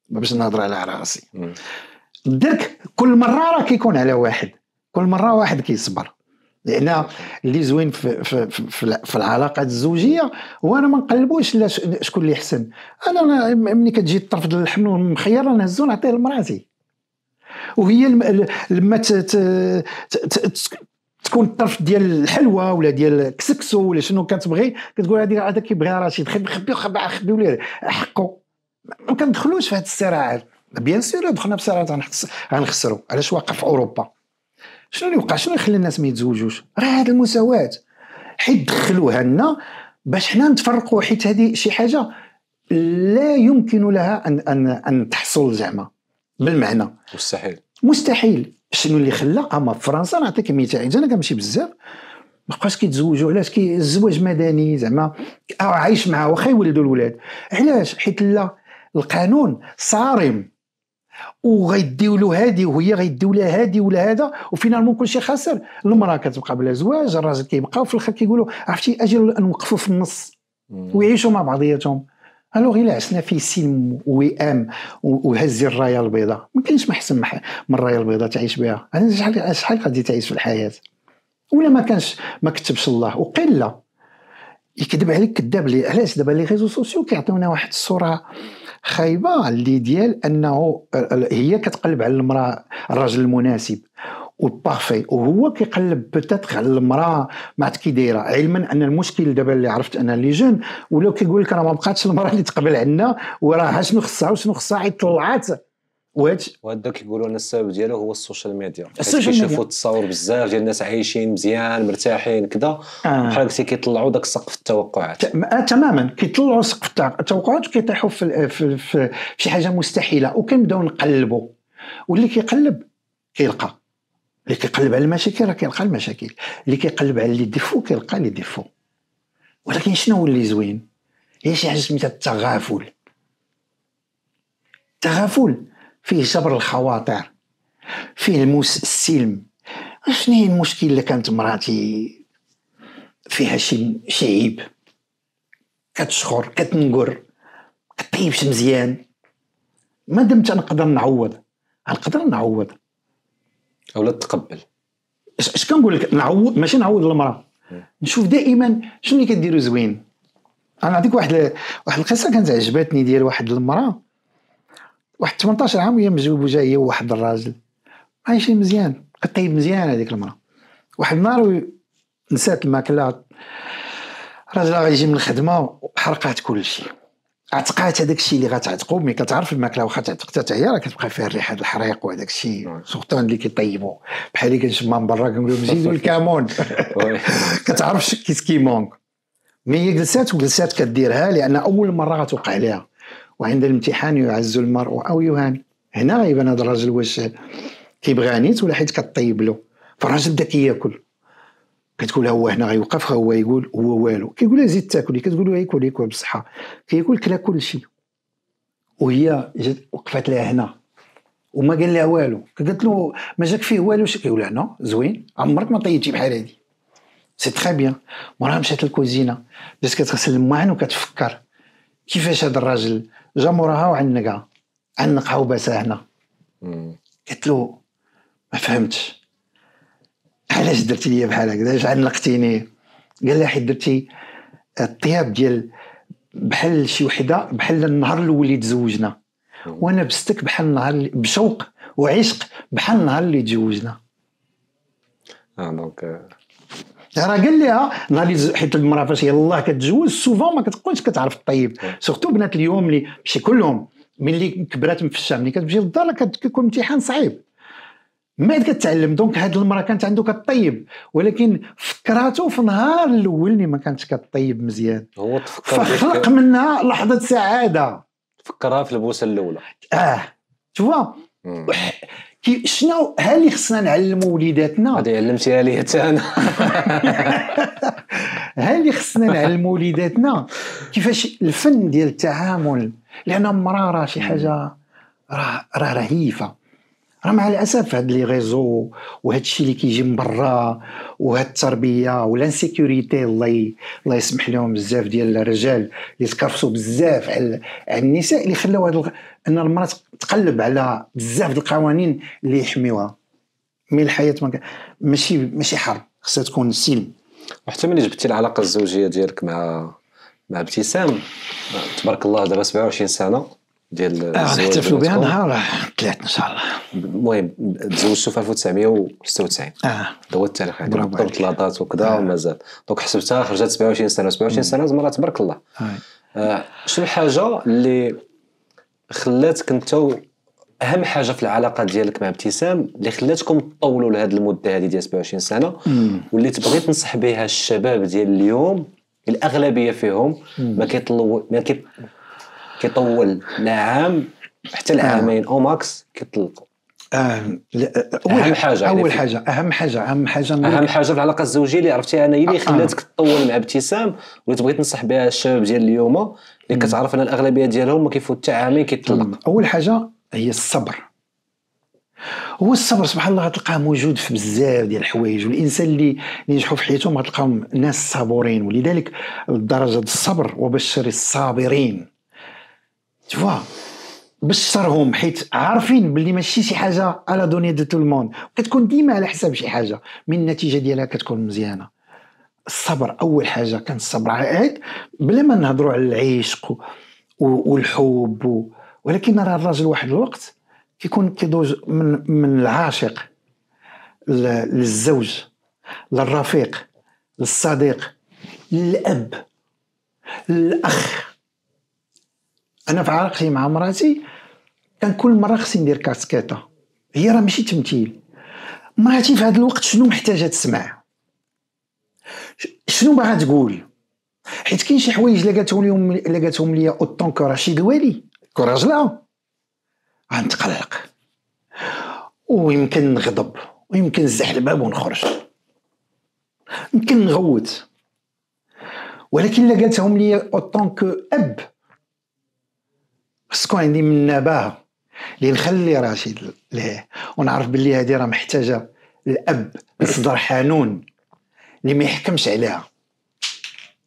باش نهضر على راسي الدرك كل مره راه كيكون على واحد كل مره واحد كيصبر لان اللي زوين في, في, في, في العلاقات الزوجيه هو انا ما نقلبوش شكون اللي احسن انا ملي كتجي الطرف ديال الحمل والمخير نهزو نعطيه لمراتي وهي لما تكون الطرف ديال الحلوى ولا ديال الكسكسو ولا شنو كتبغي كتقول هذه هذا كيبغيها رشيد خبي خبي ليه حقه ما كندخلوش في هذه الصراعات بيان سور دخلنا في صراعات غنخسروا علاش واقع في اوروبا شنو اللي وقع شنو اللي خلى الناس ما يتزوجوش راه هاد المساواه حيت دخلوها لنا باش حنا نتفرقوا حيت هذه شي حاجه لا يمكن لها ان ان ان تحصل زعما بالمعنى مستحيل مستحيل شنو اللي خلى اما آه، في فرنسا نعطيك مثال انا كنمشي بزاف ما بقاش كيتزوجوا علاش كي الزواج مدني زعما آه، عايش معاه واخا يولدوا الولاد علاش حيت لا القانون صارم وغيديو له هادي وهي غيديو لها هادي ولا هذا وفينالمون كلشي خاسر المراه كتبقى بلا زواج الراجل كيبقى وفي الاخر كيقولوا عرفتي اجل ان نوقفوا في النص ويعيشوا مع بعضياتهم الوغ الا عشنا في سلم وئام وهز الرايه البيضاء ما كاينش ما احسن من الرايه البيضاء تعيش بها شحال شحال غادي تعيش في الحياه ولا ما كانش ما كتبش الله وقله يكذب عليك كذاب لي علاش دابا لي ريزو سوسيو كيعطيونا واحد الصوره خايبه اللي ديال انه هي كتقلب على المراه الراجل المناسب وبارفي وهو كيقلب بتات على المراه ما عاد كي دايره علما ان المشكل دابا اللي عرفت انا اللي جون ولاو كيقول لك راه ما بقاتش المراه اللي تقبل عندنا وراها شنو خصها وشنو خصها حيت طلعات وهاد وهذا كيقولوا ان السبب ديالو هو السوشيال ميديا السوشيال ميديا كيشوفوا التصاور بزاف ديال الناس عايشين مزيان مرتاحين كذا آه. بحال قلتي كيطلعوا داك سقف التوقعات آه، تماما كيطلعوا سقف التوقعات وكيطيحوا في, في, في, في شي حاجه مستحيله وكنبداو نقلبوا واللي كيقلب كيلقى اللي كيقلب على المشاكل راه كيلقى المشاكل اللي كيقلب على لي ديفو كيلقى لي ديفو ولكن شنو هو اللي زوين هي شي حاجه سميتها التغافل التغافل فيه جبر الخواطر فيه الموس السلم شنو هي المشكل اللي كانت مراتي فيها شي شي عيب كتشخر كتنقر كطيبش مزيان ما دمت نقدر نعوض غنقدر نعوض او لا تتقبل اش كنقول لك نعوض ماشي نعوض المراه نشوف دائما شنو اللي كديروا زوين انا نعطيك واحد واحد القصه كانت عجبتني ديال واحد المراه واحد 18 عام وهي مجوبه هي وواحد الراجل عايشين مزيان كطيب مزيان هذيك المراه واحد النهار نسات الماكله الراجل غيجي من الخدمه وحرقات كل شيء عتقات هذاك الشيء اللي غتعتقو مي كتعرف الماكله واخا تعتق حتى هي راه كتبقى فيها الريحه الحريق وهذاك الشيء نعم. سورتو اللي كيطيبوا بحال اللي كنشمها من برا كنقولوا مزيدو [laughs] الكامون [laughs] كتعرف كيس كيمونك مي هي جلسات وجلسات كديرها لان اول مره غتوقع لها وعند الامتحان يعز المرء او يهان هنا غيبان هذا الراجل واش كيبغى نيت ولا حيت كطيب له فالراجل بدا كياكل كتقول هو هنا غيوقف هو يقول هو والو كيقول لها زيد تاكلي كتقول له ياكل ياكل بصحه كيقول كلا كل شيء وهي جات وقفت لها هنا وما قال لها والو قالت له ما جاك فيه والو شي كيقول لها زوين عمرك ما طيتي بحال هادي سي تري بيان موراها مشات للكوزينه بدات كتغسل الماعن وكتفكر كيفاش هذا الراجل جا موراها وعنقها عنقها وباسها هنا قالت له ما فهمتش علاش درتي لي بحال هكذا علاش علقتيني قال لها حيت درتي الطياب ديال بحال شي وحده بحال النهار الاول اللي تزوجنا وانا بستك بحال النهار بشوق وعشق بحال النهار اللي تزوجنا اه دونك euh, راه قال لها آه، نهار حيت المراه فاش يلاه كتزوج سوفون ما كتقولش كتعرف الطيب سورتو بنات اليوم اللي ماشي كلهم ملي كبرات مفشه ملي كتمشي للدار كيكون امتحان صعيب ما كتعلم دونك هاد المراه كانت عنده كطيب ولكن فكراته في النهار الاول اللي ما كانتش كطيب مزيان هو تفكر فخلق منها لحظه سعاده فكرها في البوسه الاولى اه شوف كي شنو ها اللي خصنا نعلمو وليداتنا هذه علمتيها لي حتى انا [laughs] ها اللي خصنا نعلمو وليداتنا كيفاش الفن ديال التعامل لان المراه راه شي حاجه راه راه رهيفه راه مع الاسف هاد لي ريزو وهاد الشيء اللي كيجي من برا وهاد التربيه والانسيكوريتي الله الله يسمح لهم بزاف ديال الرجال اللي تكرفسوا بزاف على النساء اللي خلاو هاد ال... ان المراه تقلب على بزاف القوانين اللي يحميوها من الحياه ما ماشي ماشي حرب خصها تكون سلم وحتى ملي جبتي العلاقه الزوجيه ديالك مع مع ابتسام تبارك الله دابا 27 سنه ديال نحتفلوا آه، بها نهار طلعت ان شاء الله المهم تزوجتوا في 1996 اه هو التاريخ هذا بالضبط لاطات وكذا آه. ومازال دونك حسبتها خرجت 27 سنه 27 سنه زعما تبارك الله آه. آه. شنو الحاجه اللي خلاتك انت اهم حاجه في العلاقه ديالك مع ابتسام اللي خلاتكم تطولوا لهذه المده هذه ديال 27 سنه واللي تبغي تنصح بها الشباب ديال اليوم الاغلبيه فيهم ما كيطلوا ما كيطول لعام حتى آه. العامين او ماكس كيطلقوا آه. اهم حاجه اول حاجه اهم حاجه اهم حاجه اهم حاجه في العلاقه الزوجيه اللي عرفتيها انا هي اللي آه، خلاتك آه. تطول مع ابتسام واللي بغيت ننصح بها الشباب ديال اليوم اللي كتعرف ان الاغلبيه ديالهم ما كيفوت حتى عامين كيطلق اول حاجه هي الصبر هو الصبر سبحان الله غتلقاه موجود في بزاف ديال الحوايج والانسان اللي ينجحوا نجحوا في حياتهم غتلقاهم ناس صابورين ولذلك درجه الصبر وبشر الصابرين توا بشرهم حيت عارفين بلي ماشي شي حاجه على دوني دو تو الموند كتكون ديما على حساب شي حاجه من النتيجه ديالها كتكون مزيانه الصبر اول حاجه كان الصبر عاد بلا ما نهضروا على العشق والحب ولكن راه الراجل واحد الوقت كيكون كيدوز من من العاشق للزوج للرفيق للصديق للاب للاخ انا في علاقتي مع مراتي كان كل مره خصني ندير كاسكيطه هي راه ماشي تمثيل مراتي في هذا الوقت شنو محتاجه تسمع شنو باغا تقول حيت كاين شي حوايج لقاتهم اليوم لقاتهم ليا اوطون كو رشيد الوالي كراجلها غنتقلق ويمكن نغضب ويمكن نزح الباب ونخرج يمكن نغوت ولكن لقاتهم ليا اوطون كو اب خصكو عندي من نباهه اللي نخلي راسي ليه ونعرف باللي هذه راه محتاجه الاب صدر حنون اللي ما يحكمش عليها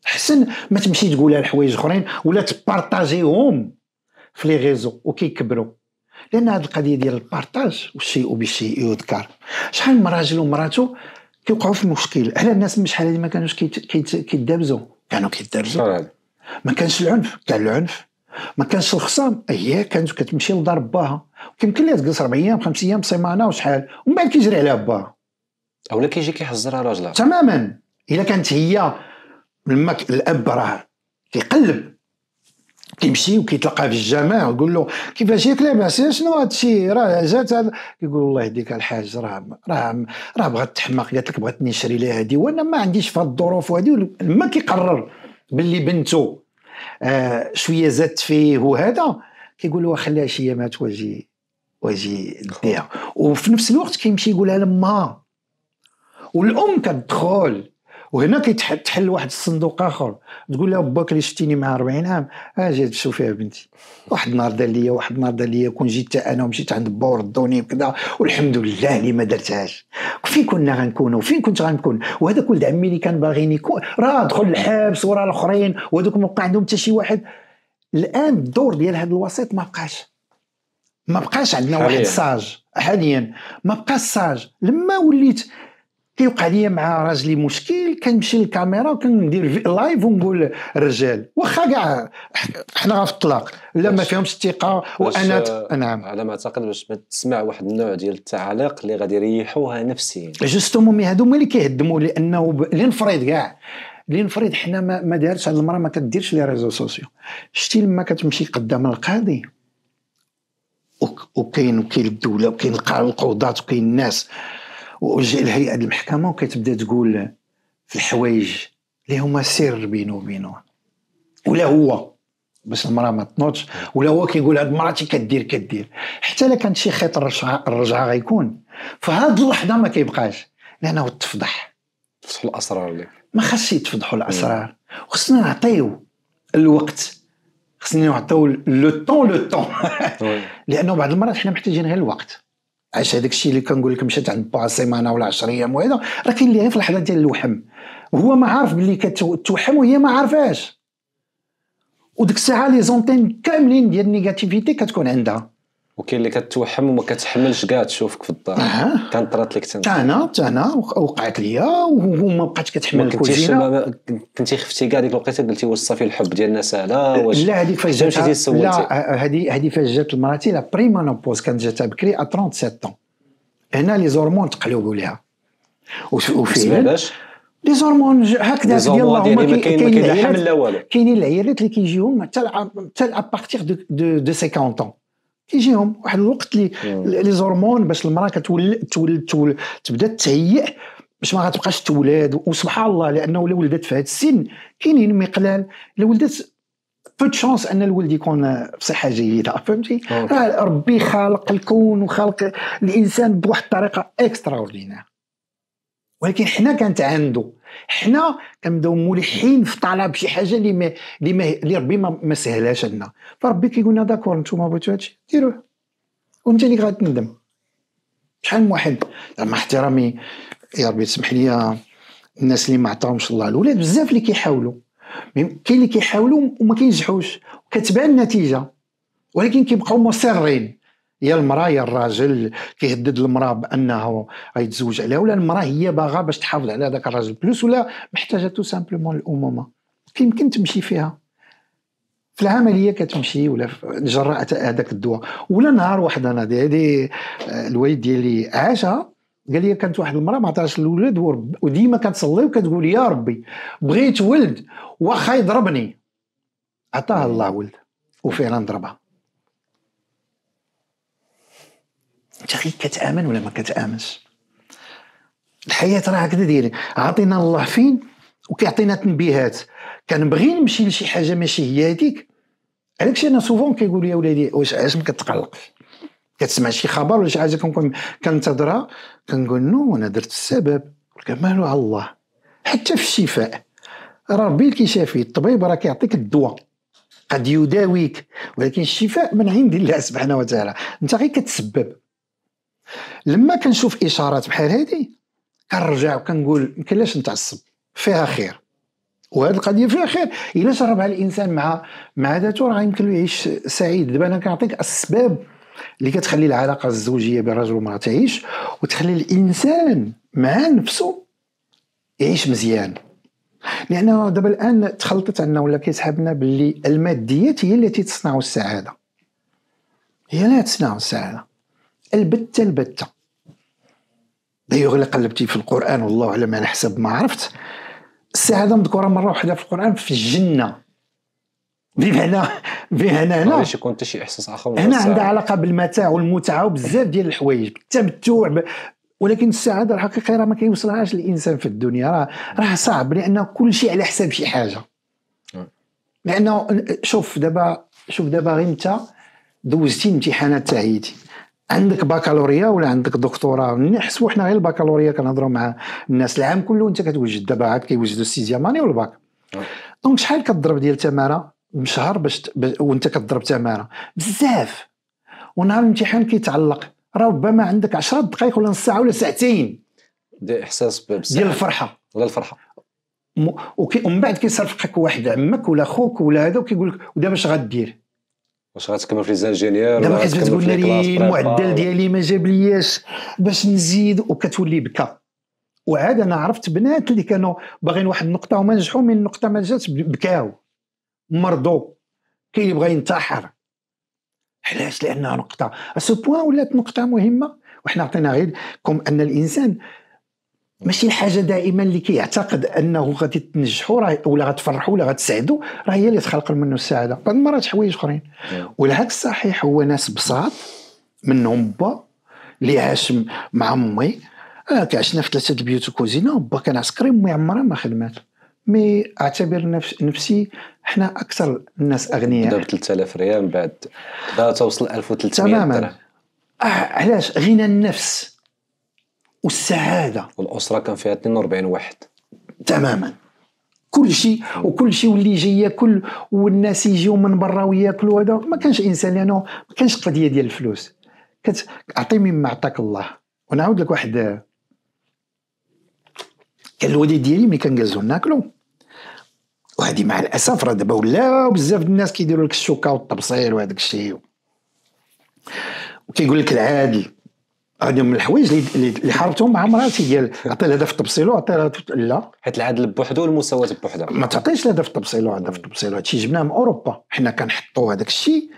حسن ما تمشي تقولها لحوايج اخرين ولا تبارطاجيهم في لي ريزو وكيكبروا لان هذه القضيه ديال البارطاج والشيء بالشيء يذكر شحال من راجل ومراته كيوقعوا في المشكل على الناس من شحال هذه ما كانوش كيتدابزوا كانوا كيتدابزوا ما كانش العنف كان العنف ما كانش الخصام هي كانت كتمشي لدار باها وكيمكن ليها تجلس اربع ايام خمس ايام سيمانه وشحال ومن بعد كيجري عليها باها اولا كيجي كيحزرها راجلها تماما الا كانت هي لما الاب راه كيقلب كيمشي وكيتلقى في الجامع ويقول له كيفاش ياك لاباس شنو هذا الشيء راه جات هاد يقول الله يهديك الحاج راه راه راه بغات تحماق قالت لك بغاتني نشري لها هذه وانا ما عنديش في هاد الظروف وهادي لما كيقرر باللي بنته آه، شويه زدت فيه وهذا كيقول له خليها شي يامات واجي واجي ديها وفي نفس الوقت كيمشي يقولها لما والام كتدخل وهنا كيتحل واحد الصندوق اخر تقول لها باك اللي شتيني مع 40 عام اه جيت تشوف بنتي واحد النهار دار ليا واحد النهار دار ليا كون جيت انا ومشيت عند با وردوني وكذا والحمد لله اللي ما درتهاش فين كنا غنكونوا فين كنت غنكون وهذاك ولد عمي اللي كان باغيني يكون راه دخل الحبس وراه الاخرين وهذوك ما بقى عندهم حتى شي واحد الان الدور ديال هذا الوسيط ما بقاش ما بقاش عندنا واحد ساج حاليا ما بقاش ساج لما وليت كيوقع لي مع راجلي مشكل كنمشي للكاميرا وكندير لايف ونقول الرجال واخا كاع حنا في الطلاق لا ما فيهمش الثقه وانا ت... آه، نعم على ما اعتقد باش تسمع واحد النوع ديال التعاليق اللي غادي يريحوها نفسيا جوستومون مي هادو هما اللي كيهدموا لانه ب... لنفرض كاع لنفرض حنا ما, ما دارتش هاد المراه ما كديرش لي ريزو سوسيو شتي لما كتمشي قدام القاضي وكاين وكاين الدوله وكاين القضاة وكاين الناس وجه الهيئه المحكمه وكتبدا تقول في الحوايج اللي هما سر بينه وبينه ولا هو باش المراه ما تنوضش ولا هو كيقول هاد المراه كدير كدير حتى الا كان شي خيط الرجعه غيكون فهاد اللحظه ما كيبقاش لانه تفضح تفضح الاسرار لك ما خاصش يتفضحوا الاسرار خصنا نعطيو الوقت خصنا نعطيو لو طون لو طون لانه بعض المرات حنا محتاجين غير الوقت عاش هذاك الشيء اللي كنقول لك مشات عند با سيمانه ولا 10 ايام وهذا راه كاين اللي غير في اللحظه ديال الوحم وهو ما عارف باللي كتوحم وهي ما عارفاش وديك الساعه لي زونتين كاملين ديال النيجاتيفيتي كتكون عندها وكاين اللي كتوحم وما كتحملش كاع تشوفك في الدار آه. كان طرات لك تنسى انا انا وقعت ليا وما بقاتش كتحمل الكوزينه كنتي خفتي كاع ديك الوقيته قلتي واش صافي الحب ديالنا سالا واش لا هذيك فاش جات لا هذه هذه فاش جات لمراتي لا بريما نوبوز كانت جاتها بكري 37 طون هنا لي زورمون تقلبوا ليها وفعلا لي زورمون هكذا الله هما كاينين العيالات كاينين العيالات اللي كيجيهم حتى حتى ابارتيغ دو 50 طون كيجيهم واحد الوقت لي لي زورمون باش المراه كتولد تولد تول تبدا تهيئ باش ما غتبقاش تولد وسبحان الله لانه ولا ولدت في هذا السن كاينين مقلال الا ولدت بو تشونس ان الولد يكون بصحه جيده فهمتي راه ربي خالق الكون وخالق الانسان بواحد الطريقه اكسترا ولكن حنا كانت عنده حنا كنبداو ملحين في طلب شي حاجه اللي ما اللي ما اللي ربي ما, ما سهلاش عندنا فربي كيقول لنا داكور نتوما بغيتو هادشي ديروه وانت اللي غادي تندم شحال من واحد مع احترامي يا ربي تسمح لي الناس اللي ما عطاهمش الله الاولاد بزاف اللي كيحاولوا كاين اللي كيحاولوا وما كينجحوش وكتبان النتيجه ولكن كيبقاو مصرين يا المراه يا الراجل كيهدد المراه بانه غيتزوج عليها ولا المراه هي باغا باش تحافظ على هذاك الراجل بلوس ولا محتاجه تو سامبلومون الامومه كيمكن تمشي فيها في العمليه كتمشي ولا جراء هذاك الدواء ولا نهار واحد انا هذه آه، الوالد ديالي عاشها قال لي كانت واحد المراه ما عطاش الولاد وديما كتصلي وكتقول يا ربي بغيت ولد واخا يضربني عطاه الله ولد وفعلا ضربها انت غير كتامن ولا ما كتامنش الحياه راه هكذا دايره عاطينا الله فين وكيعطينا تنبيهات كنبغي نمشي لشي حاجه ماشي هي هذيك علاش انا سوفون كيقول يا ولادي واش علاش ما كتقلقش كتسمع شي خبر ولا شي حاجه كنكون كنتظرها كنقول نو انا درت السبب كمالو على الله حتى في الشفاء راه ربي اللي كيشافي الطبيب راه كيعطيك الدواء قد يداويك ولكن الشفاء من عند الله سبحانه وتعالى انت غير كتسبب لما كنشوف اشارات بحال هذه كنرجع وكنقول يمكن لاش نتعصب فيها خير وهذه القضيه فيها خير الا جربها الانسان مع مع ذاته راه يمكن له يعيش سعيد دابا انا كنعطيك اسباب اللي كتخلي العلاقه الزوجيه بين الرجل والمراه تعيش وتخلي الانسان مع نفسه يعيش مزيان لان دابا الان تخلطت عندنا ولا كيسحبنا باللي الماديات هي التي تصنع السعاده هي لا تصنع السعاده البتة البتة دايوغ الا قلبتي في القران والله على على حسب ما عرفت السعاده مذكوره مره واحده في القران في الجنه بمعنى بمعنى هنا علاش طيب، يكون حتى شي احساس اخر هنا عندها علاقه بالمتاع والمتعه وبزاف ديال الحوايج بالتمتع ولكن السعاده الحقيقيه راه ما كيوصلهاش الانسان في الدنيا راه راه صعب لان كل شيء على حساب شي حاجه نعم. لانه شوف دابا شوف دابا غير انت دوزتي امتحانات تاعيتي عندك بكالوريا ولا عندك دكتوراه نحسبوا حنا غير البكالوريا كنهضروا مع الناس العام كله انت كتوجد دابا عاد كيوجدوا السيزيام اني والباك دونك شحال كتضرب ديال تماره بشهر باش وانت كتضرب تماره بزاف ونهار الامتحان كيتعلق راه ربما عندك 10 دقائق ولا نص ساعه ولا ساعتين دي احساس ديال الفرحه ولا الفرحه ومن بعد كيصرفقك واحد عمك ولا خوك ولا هذا وكيقول لك ودابا اش غدير واش غتكمل في ليزانجينيور دابا حيت كتقول لي المعدل ديالي ما جاب لياش باش نزيد وكتولي بكا وعاد انا عرفت بنات اللي كانوا باغيين واحد النقطه وما نجحوا من النقطه ما جاتش بكاو مرضوا كاين اللي بغى ينتحر علاش لانها نقطه سو بوان ولات نقطه مهمه وحنا عطينا غير كم ان الانسان ماشي حاجه دائما اللي كيعتقد انه غادي تنجحوا راه ولا غتفرحوا ولا غتسعدوا راه هي اللي تخلق منه السعاده بعض المرات حوايج اخرين والعكس صحيح هو ناس بساط منهم با اللي عاش مع امي آه عشنا في ثلاثه البيوت وكوزينه با كان عسكري امي عمرها ما خدمات مي اعتبر نفس نفسي احنا اكثر الناس اغنياء دابا 3000 ريال من بعد توصل 1300 تماما آه، علاش غنى النفس والسعاده والاسره كان فيها 42 واحد تماما كل شيء وكل شيء واللي جاي ياكل والناس يجيو من برا وياكلوا هذا ما كانش انسان لانه يعني ما كانش قضيه ديال الفلوس اعطي مما عطاك الله ونعاود لك واحد كان الوالد ديالي ملي كنجازو ناكلو وهادي مع الاسف راه دابا ولا بزاف الناس كيديروا لك الشوكه والتبصيل وهداك الشيء وكيقول لك العادل هذو من الحوايج اللي حاربتهم مع مراتي ديال عطي الهدف تبصيلو عطي لا حيت العدل بوحدو والمساواه بوحدها ما تعطيش الهدف تبصيلو هدف التبصيلو هادشي جبناه من اوروبا حنا كنحطوا هذاك الشيء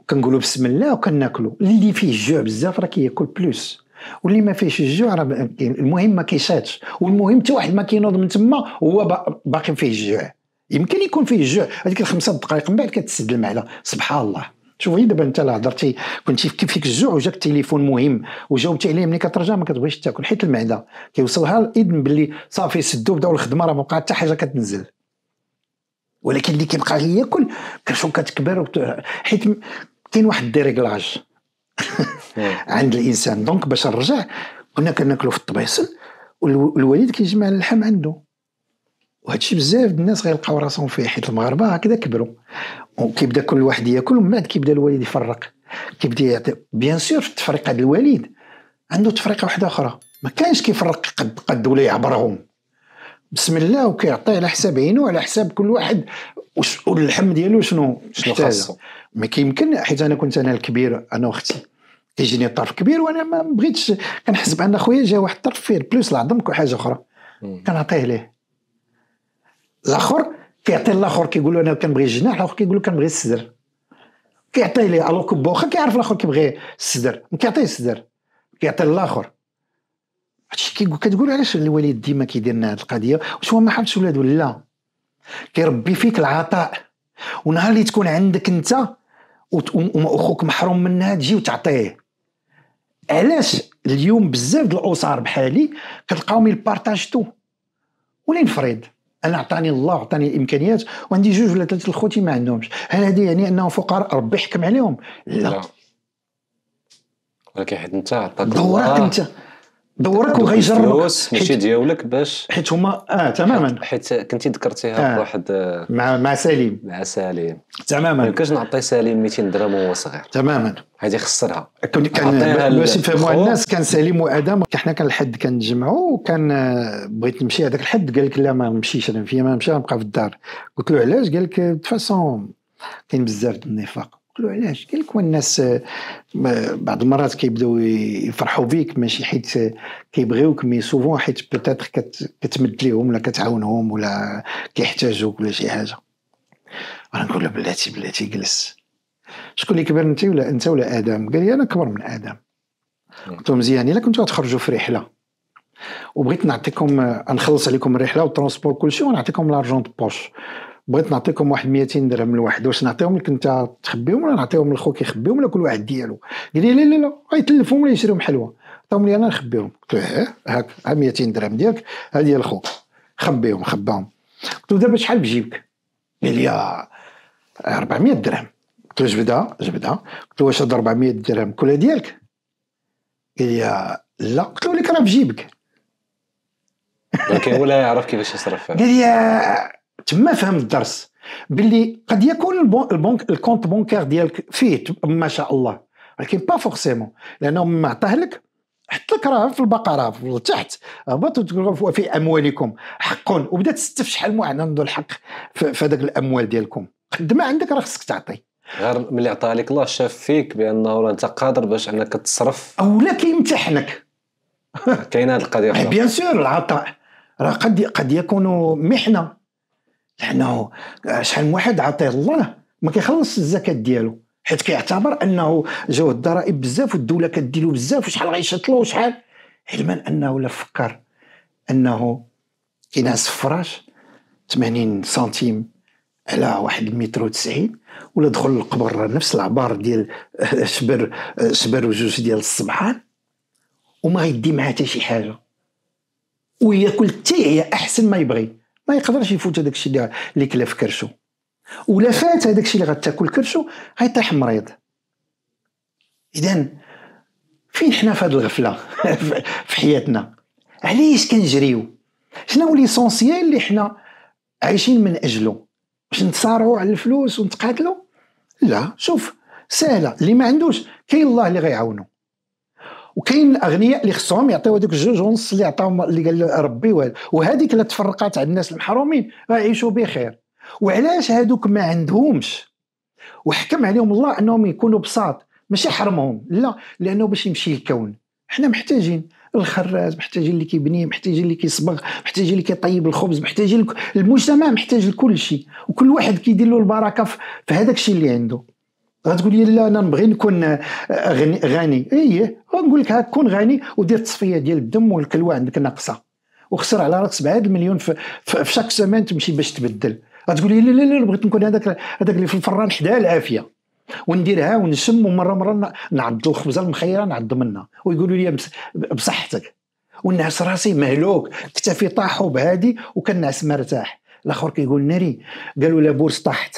وكنقولوا بسم الله وكناكلوا اللي فيه الجوع بزاف راه كياكل بلوس واللي ما فيهش الجوع راه المهم ما كيشاتش والمهم حتى واحد ما كينوض من تما هو باقي فيه الجوع يمكن يكون فيه الجوع هذيك الخمسه دقائق من بعد كتسد المعده سبحان الله شوفي دابا انت لا هضرتي كنتي كيف فيك الجوع وجاك تليفون مهم وجاوبتي عليه ملي كترجع ما كتبغيش تاكل حيت المعده كيوصلها الاذن باللي صافي سدو بداو الخدمه راه ما حتى حاجه كتنزل ولكن اللي كيبقى ياكل كرشو كتكبر حيت كاين واحد الديريكلاج [laughs] عند الانسان دونك باش نرجع كنا كناكلو في الطبيصل والوالد كيجمع اللحم عنده وهادشي بزاف الناس غيلقاو راسهم فيه حيت المغاربه هكذا كبروا وكيبدا كل واحد ياكل ومن بعد كيبدا الوالد يفرق كيبدا يعطي بيان سور في التفريق هذا الوالد عنده تفريقه واحده اخرى ما كانش كيفرق قد قد ولا يعبرهم بسم الله وكيعطيه على حساب عينو على حساب كل واحد واللحم ديالو شنو شنو خاصه ما كيمكن حيت انا كنت انا الكبير انا واختي كيجيني الطرف كبير وانا ما بغيتش كنحس بان خويا جا واحد الطرف فيه بلوس العظم وحاجه اخرى كنعطيه ليه الاخر كيعطي الاخر كيقول له انا كنبغي الجناح الاخر كيقول له كنبغي الصدر كيعطيه ليه الوغ كو بوخا كيعرف الاخر كيبغي الصدر ما كيعطيه الصدر كيعطي الاخر كتقول علاش الوالد ديما كيدير لنا هذه القضيه واش هو ما حبش ولاده لا كيربي فيك العطاء ونهار اللي تكون عندك انت واخوك محروم منها تجي وتعطيه علاش اليوم بزاف د الاسر بحالي كتلقاهم يبارطاجتو ولا ينفرض انا عطاني الله عطاني الامكانيات وعندي جوج ولا ثلاثه الخوتي ما عندهمش هل هذه يعني انهم فقراء ربي يحكم عليهم لا, لا. ولكن حيت انت عطاك دورك انت دورك وغيجرب الفلوس ماشي ديالك باش حيت هما اه تماما حيت كنتي ذكرتيها آه. واحد مع مع سليم مع سليم تماما ما يمكنش نعطي سليم 200 درهم وهو صغير تماما هذه خسرها كان باش يفهموها الناس كان سليم وادم حنا كان الحد كنجمعوا وكان آه، بغيت نمشي هذاك الحد قال لك لا ما نمشيش انا فيا ما نمشي نبقى في الدار قلت له علاش قال لك فاسون كاين بزاف النفاق قلت له علاش قال لك الناس بعض المرات كيبداو يفرحوا بيك ماشي حيت كيبغيوك مي سوفون حيت بوتيتر كتمد ليهم ولا كتعاونهم ولا كيحتاجوك ولا شي حاجه انا نقول له بلاتي بلاتي جلس شكون اللي كبر انت ولا انت ولا ادم قال لي انا كبر من ادم قلت له مزيان الا كنتو غتخرجوا في رحله وبغيت نعطيكم نخلص عليكم الرحله والترونسبور كلشي ونعطيكم لارجون بوش بغيت نعطيكم واحد 200 درهم لواحد واش نعطيهم لك انت تخبيهم ولا نعطيهم لخوك يخبيهم ولا كل واحد ديالو قال لي لا لا لا غيتلفهم ولا يشريهم حلوه عطاهم لي انا نخبيهم قلت له إيه، هاك ها 200 درهم ديالك ها ديال خوك خبيهم خباهم قلت له دابا شحال بجيبك قال لي 400 آه، درهم قلت له جبدها جبدها قلت له واش هاد 400 درهم كلها ديالك قال لي آه، لا قلت له لك راه بجيبك ولكن ولا يعرف كيفاش يصرف قال لي آه، تما فهم الدرس باللي قد يكون البنك الكونت بونكار ديالك فيه ما شاء الله ولكن با فورسيمون لانه ما عطاه لك حط لك راه في البقره تحت هبطوا في اموالكم حق وبدا تستف شحال من عنده الحق في هذاك الاموال ديالكم قد ما عندك راه خصك تعطي غير ملي عطاها لك الله شاف فيك بانه راه انت قادر باش انك تصرف اولا كيمتحنك كاينه هذه القضيه بيان سور العطاء راه قد قد يكون محنه لانه شحال من واحد عطيه الله ما كيخلص الزكاه ديالو حيت كيعتبر انه جاوه الضرائب بزاف والدوله كديلو بزاف وشحال غيشطلو وشحال علما انه لا فكر انه كينعس فراش 80 سنتيم على واحد المترو 90 ولا دخل القبر نفس العبار ديال [laughs] شبر شبر وجوج ديال الصبحان وما يدي معاه حتى شي حاجه وياكل حتى هي احسن ما يبغي ما يقدرش يفوت هذاك الشيء اللي كلا في كرشو ولا فات هذاك الشيء اللي غتاكل كرشو غيطيح مريض اذا فين حنا في هذه الغفله [laughs] في حياتنا علاش كنجريو شنو ليسونسيال اللي حنا عايشين من اجله باش نتصارعوا على الفلوس ونتقاتلوا لا شوف سهله اللي ما عندوش كاين الله اللي غيعاونو وكاين الاغنياء اللي خصهم يعطيو هذوك الجوج ونص اللي عطاهم اللي قال ربي وهذيك اللي تفرقات على الناس المحرومين راه يعيشوا بخير وعلاش هذوك ما عندهمش وحكم عليهم الله انهم يكونوا بساط ماشي حرمهم لا لانه باش يمشي الكون حنا محتاجين الخراز محتاجين اللي كيبني محتاجين اللي كيصبغ محتاجين اللي كيطيب الخبز محتاجين المجتمع محتاج لكل شيء وكل واحد كيدير له البركه في هذاك الشيء اللي عنده غتقول لي لا انا نبغي نكون آه، غني ايه غنقول لك هاك كون غني ودير التصفيه ديال الدم والكلوه عندك ناقصه وخسر على راسك 7 مليون في, شاك سيمان تمشي باش تبدل غتقول لي لا لا لا بغيت نكون هذاك هذاك اللي في الفران حداه العافيه ونديرها ونشم ومره مره نعض الخبزه المخيره نعض منها ويقولوا لي بصحتك والناس راسي مهلوك اكتفي طاحوا بهادي وكنعس مرتاح الاخر كيقول ناري قالوا لا بورس طاحت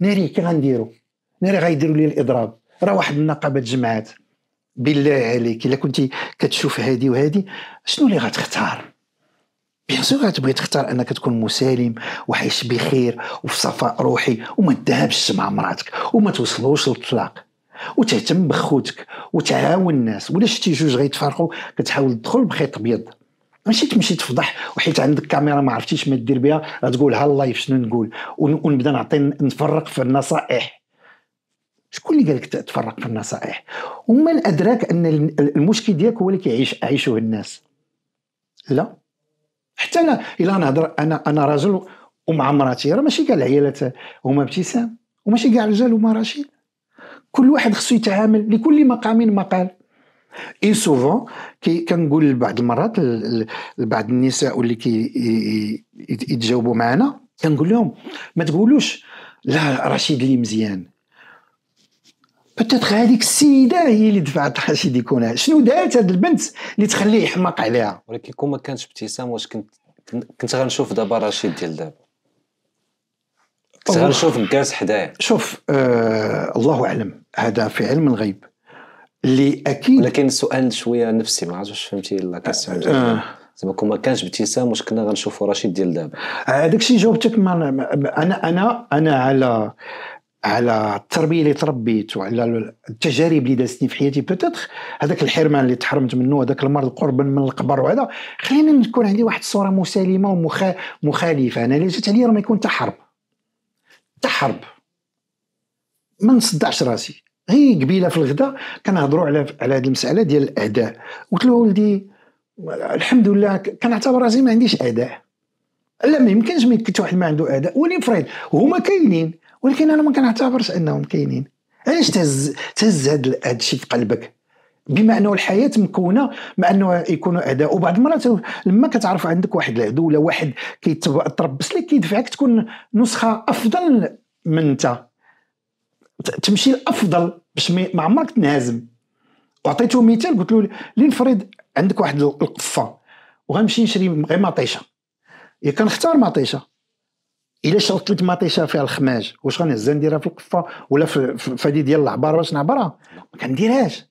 ناري كي غنديروا ناري غيديروا لي الاضراب راه واحد النقابه تجمعات بالله عليك الا كنتي كتشوف هادي وهادي شنو اللي غتختار بيان سور غتبغي تختار انك تكون مسالم وعايش بخير وفي صفاء روحي وما تذهبش مع مراتك وما توصلوش للطلاق وتهتم بخوتك وتعاون الناس ولا شتي جوج غيتفارقوا كتحاول تدخل بخيط ابيض ماشي تمشي تفضح وحيت عندك كاميرا ما عرفتيش ما دير بها غتقول ها اللايف شنو نقول ونبدا نعطي نفرق في النصائح شكون اللي قال لك تفرق في النصائح ومن ادراك ان المشكل ديالك هو اللي كيعيش عيشوه الناس لا حتى انا الا نهضر انا انا رجل ومع مراتي راه ماشي كاع العيالات هما ابتسام وماشي كاع الرجال هما رشيد كل واحد خصو يتعامل لكل مقام مقال اي سوفون كي كنقول لبعض المرات لبعض النساء اللي كي يتجاوبوا معنا كنقول لهم ما تقولوش لا رشيد اللي مزيان بوتيتر هذيك السيده هي اللي دفعت الحشيد يكون شنو دارت هذه البنت اللي تخليه يحماق عليها ولكن كون ما كانتش ابتسام واش كنت كنت غنشوف دابا رشيد ديال دابا كنت غنشوف جالس حدايا شوف آه الله اعلم هذا في علم الغيب اللي اكيد ولكن السؤال شويه نفسي ما عرفتش واش فهمتي لا كاسيون آه. زعما كون ما كانش ابتسام واش كنا غنشوفوا رشيد ديال دابا هذاك الشيء جاوبتك انا انا انا على على التربيه اللي تربيت وعلى التجارب اللي دازتني في حياتي بوتيتر هذاك الحرمان اللي تحرمت منه هذاك المرض قربا من القبر وهذا خلينا نكون عندي واحد الصوره مسالمه ومخالفه انا اللي جات عليا ما يكون حتى حرب ما نصدعش راسي هي قبيله في الغداء كنهضروا على على هذه المساله ديال الاعداء قلت له ولدي الحمد لله كنعتبر راسي ما عنديش اعداء لا ما يمكنش ما يمكنش واحد ما عنده اعداء ولي فريد هما كاينين ولكن انا ما كنعتبرش انهم كاينين علاش تهز تهز هاد الشيء في قلبك بما انه الحياه مكونه مع انه يكونوا اعداء وبعض المرات لما كتعرف عندك واحد العدو ولا واحد كيتربص لك كيدفعك تكون نسخه افضل من انت تمشي الافضل باش ما عمرك تنهزم وعطيته مثال قلت له لنفرض عندك واحد القفه وغنمشي نشري غير مطيشه يا كنختار مطيشه الا شربت لك مطيشه فيها الخماج واش غنهزها نديرها في القفه ولا في فدي ديال العبار باش نعبرها ما كنديرهاش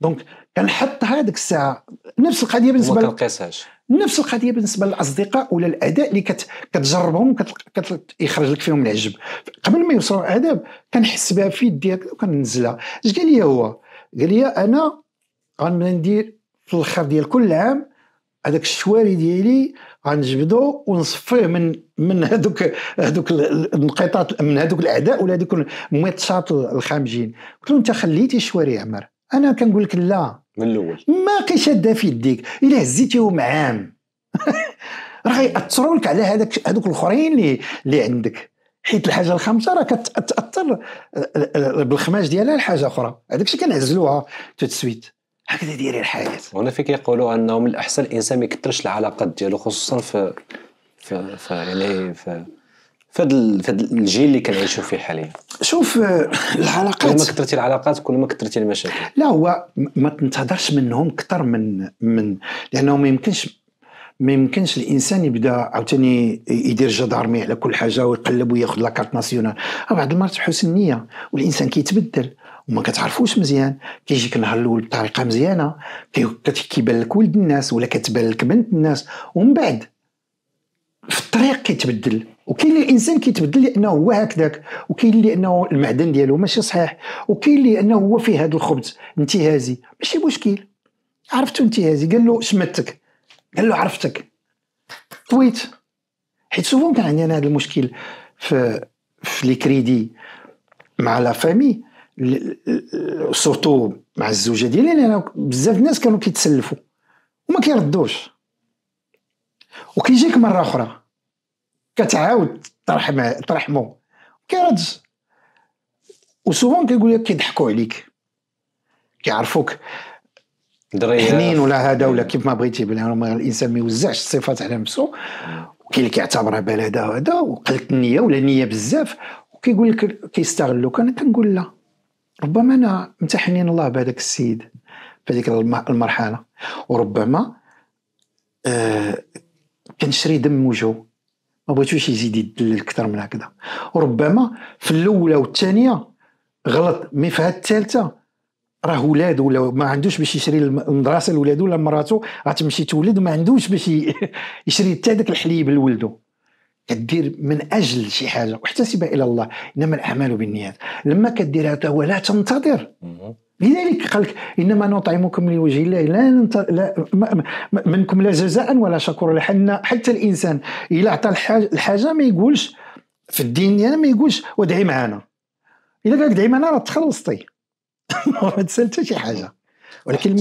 دونك كنحطها هذيك الساعه نفس القضيه بالنسبه ما كنقيسهاش نفس القضيه بالنسبه للاصدقاء ولا الاداء اللي كت... كتجربهم كيخرج كت... يخرج لك فيهم العجب قبل ما يوصلوا الاداب كنحس بها في يدي وكننزلها اش قال لي هو قال لي انا غندير في الاخر ديال كل عام هذاك الشواري ديالي غنجبدو ونصفيه من من هذوك هذوك النقيطات من هذوك الاعداء ولا هذوك الميتشات الخامجين قلت له انت خليتي شواري عمر انا كنقول لك لا من الاول ما كاين شاده في يديك الا هزيتيهم عام [laughs] راه غيأثروا لك على هذاك هذوك الاخرين اللي اللي عندك حيت الحاجه الخامسه راه كتاثر آه، آه، بالخماج ديالها لحاجه اخرى هذاك الشيء كنعزلوها تو سويت هكذا ديري الحياه وانا فيك يقولوا انه من الاحسن الانسان ما يكثرش العلاقات ديالو خصوصا في في, في يعني في في هذا الجيل اللي كنعيشوا فيه حاليا شوف آه، العلاقات كل ما كثرتي العلاقات كل ما كثرتي المشاكل لا هو ما تنتظرش منهم اكثر من من لانه ما يمكنش ما يمكنش الانسان يبدا عاوتاني يدير جدارمي على كل حاجه ويقلب وياخذ لاكارت ناسيونال بعض المرات تحسن النيه والانسان كيتبدل وما كتعرفوش مزيان كيجيك النهار الاول بطريقه مزيانه كيبان لك ولد الناس ولا كتبان لك بنت الناس ومن بعد في الطريق كيتبدل وكاين الانسان كيتبدل لانه هو هكذاك وكاين لانه المعدن ديالو ماشي صحيح وكاين لانه هو فيه هذا الخبز انتهازي ماشي مشكل عرفتو انتهازي قال له شمتك قال له عرفتك طويت حيت سوفون كان عندي انا هذا المشكل في في لي كريدي مع لا فامي سورتو مع الزوجه ديالي لان بزاف الناس كانوا كيتسلفوا وما كيردوش وكيجيك مره اخرى كتعاود ترحم ترحمو كيرد وسوفون كيقول لك كيضحكوا عليك كيعرفوك حنين ولا هذا ولا كيف ما بغيتي الانسان ما يوزعش الصفات على نفسه كاين اللي كيعتبرها بلده وهذا وقلت النيه ولا النيه بزاف وكيقول لك كيستغلوك انا كنقول لا ربما انا امتحنين الله بهذاك السيد هذيك المرحله وربما آه كنشري دم وجهه ما بغيتوش يزيد يدلل اكثر من هكذا وربما في الاولى والثانيه غلط مي في الثالثه راه ولاد ولا ما عندوش باش يشري المدرسه لولاده ولا مراته غتمشي تولد ما عندوش باش [laughs] يشري حتى داك الحليب لولده كدير من اجل شي حاجه واحتسب الى الله انما الاعمال بالنيات لما كدير حتى ولا لا تنتظر لذلك قالك انما نطعمكم لوجه الله لا, لا ما... منكم لا جزاء ولا شكر لحنا حتى الانسان الا عطى الحاجه, ما يقولش في الدين ديالنا ما يقولش ودعي معانا الا قال دعي معانا راه تخلصتي [laughs] ما تسال حتى شي حاجه ولكن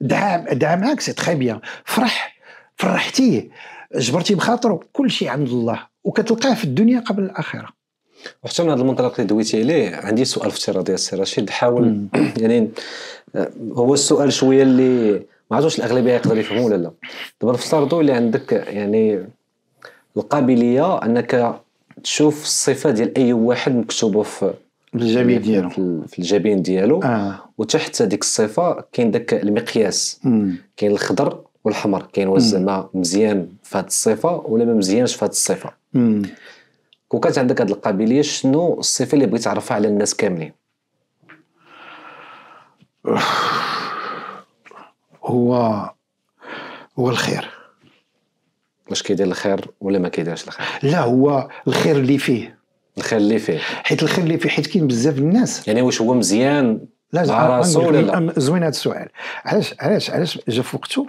دعم دعا معاك سي تري بيان فرح فرحتيه جبرتي بخاطره كل شيء عند الله وكتلقاه في الدنيا قبل الاخره وحتى من هذا المنطلق اللي دويتي عليه عندي سؤال افتراضي السي رشيد حاول [clears throat] يعني آه، هو السؤال شويه اللي ما عرفتش الاغلبيه يقدر يفهموه ولا لا دابا نفترضوا اللي عندك يعني القابليه انك تشوف الصفه ديال اي واحد مكتوبه في الجبين ديالو في الجبين ديالو آه. وتحت هذيك الصفه كاين داك المقياس كاين الخضر والحمر كاين واش زعما مزيان في هذه الصفه ولا ما مزيانش في هذه الصفه كون كانت عندك هذه القابليه شنو الصفه اللي بغيت تعرفها على الناس كاملين [sighs] هو هو الخير واش كيدير الخير ولا ما كيديرش الخير لا هو الخير اللي فيه الخلي فيه حيت الخلي فيه حيت كاين بزاف الناس يعني واش هو مزيان لا لا زوين هذا السؤال علاش علاش علاش جا في وقته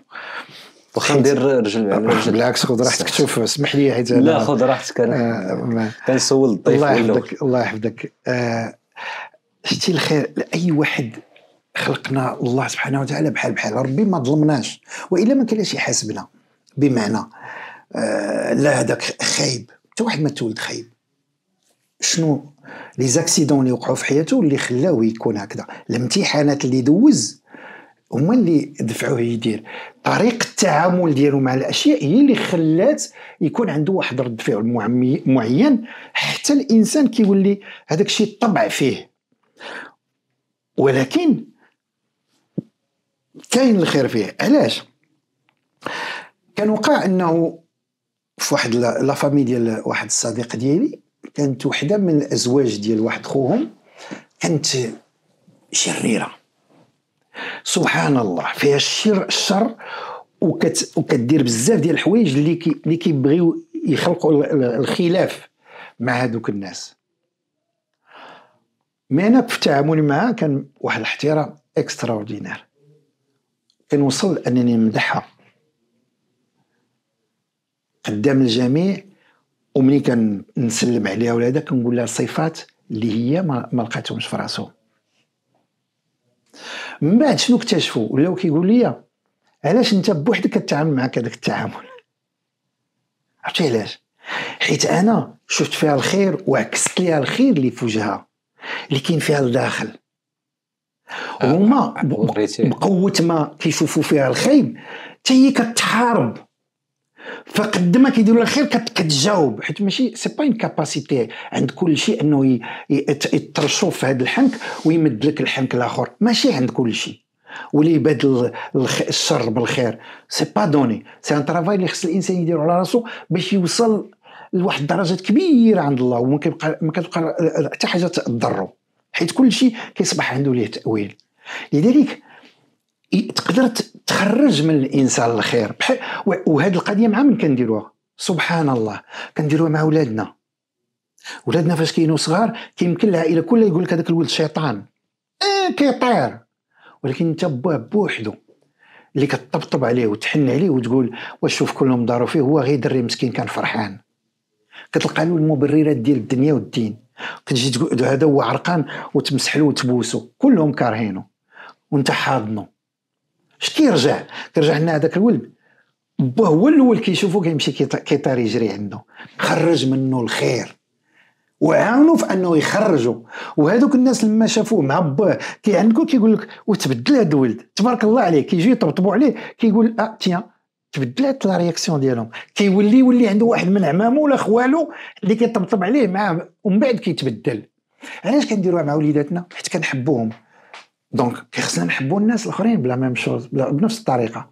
واخا ندير رجل على رجل آه، بالعكس خذ راحتك شوف اسمح لي حيت لا خذ راحتك انا آه، كنسول الضيف الله يحفظك الله يحفظك آه، شتي الخير لاي واحد خلقنا الله سبحانه وتعالى بحال بحال ربي ما ظلمناش والا ما كانش يحاسبنا بمعنى آه لا هذاك خايب حتى واحد ما تولد خايب شنو لي زاكسيدون اللي وقعوا في حياته اللي خلاوه يكون هكذا الامتحانات اللي دوز هما اللي دفعوه يدير طريقه التعامل ديالو مع الاشياء هي اللي خلات يكون عنده واحد رد فعل معين حتى الانسان كيولي هذاك الشيء طبع فيه ولكن كاين الخير فيه علاش كان وقع انه في واحد لا فامي ديال واحد الصديق ديالي كانت وحده من الازواج ديال واحد خوهم كانت شريره سبحان الله فيها الشر الشر وكت وكدير بزاف ديال الحوايج اللي كي اللي كيبغيو يخلقوا الخلاف مع هذوك الناس مي انا في تعاملي معها كان واحد الاحترام اكسترا اوردينير كنوصل انني نمدحها قدام الجميع ومني كنسلم عليها ولا هذا كنقول لها صفات اللي هي ما, ما لقاتهمش في راسهم من بعد شنو اكتشفوا ولاو كيقول لي علاش انت بوحدك كتعامل معك هذاك التعامل عرفتي علاش حيت انا شفت فيها الخير وعكست ليها الخير اللي في وجهها اللي كاين فيها الداخل آه، هما آه، بقوه ما كيشوفوا فيها الخيب تا هي كتحارب فقد ما كيديروا الخير كتجاوب حيت ماشي سي با اون كاباسيتي عند كل شيء انه يترشوف في هذا الحنك ويمد لك الحنك الاخر ماشي عند كل شيء واللي يبادل الشر بالخير سي با دوني سي ان ترافاي اللي خص الانسان يديرو على راسو باش يوصل لواحد الدرجات كبيره عند الله وما كيبقى ما كتبقى حتى حاجه تضرو حيت كل شيء كيصبح عنده ليه تاويل لذلك تقدر تخرج من الانسان الخير بحال وهذه القضيه مع من كنديروها سبحان الله كنديروها مع ولادنا ولادنا فاش كينو صغار كيمكن العائله كلها يقول لك هذاك الولد شيطان اه كيطير ولكن انت بواه بوحدو اللي كتطبطب عليه وتحن عليه وتقول واش شوف كلهم داروا فيه هو غير دري مسكين كان فرحان كتلقى له المبررات ديال الدنيا والدين كتجي تقول هذا هو عرقان وتمسح له وتبوسو كلهم كارهينو وانت حاضنه اش كيرجع كيرجع لنا هذاك الولد با هو الاول كيشوفو كيمشي كيطير يجري عنده خرج منه الخير وعاونوا في انه يخرجوا وهذوك الناس لما شافوه مع باه كيعنكو كيقول لك وتبدل هذا الولد تبارك الله عليه كيجيو يطبطبوا عليه كيقول اه تيان تبدلات لا رياكسيون ديالهم كيولي يولي عنده واحد من عمامو ولا خوالو اللي كيطبطب عليه معاه ومن بعد كيتبدل علاش كنديروها مع وليداتنا حيت كنحبوهم دونك خصنا نحبوا الناس الاخرين بلا ميم شوز بنفس الطريقه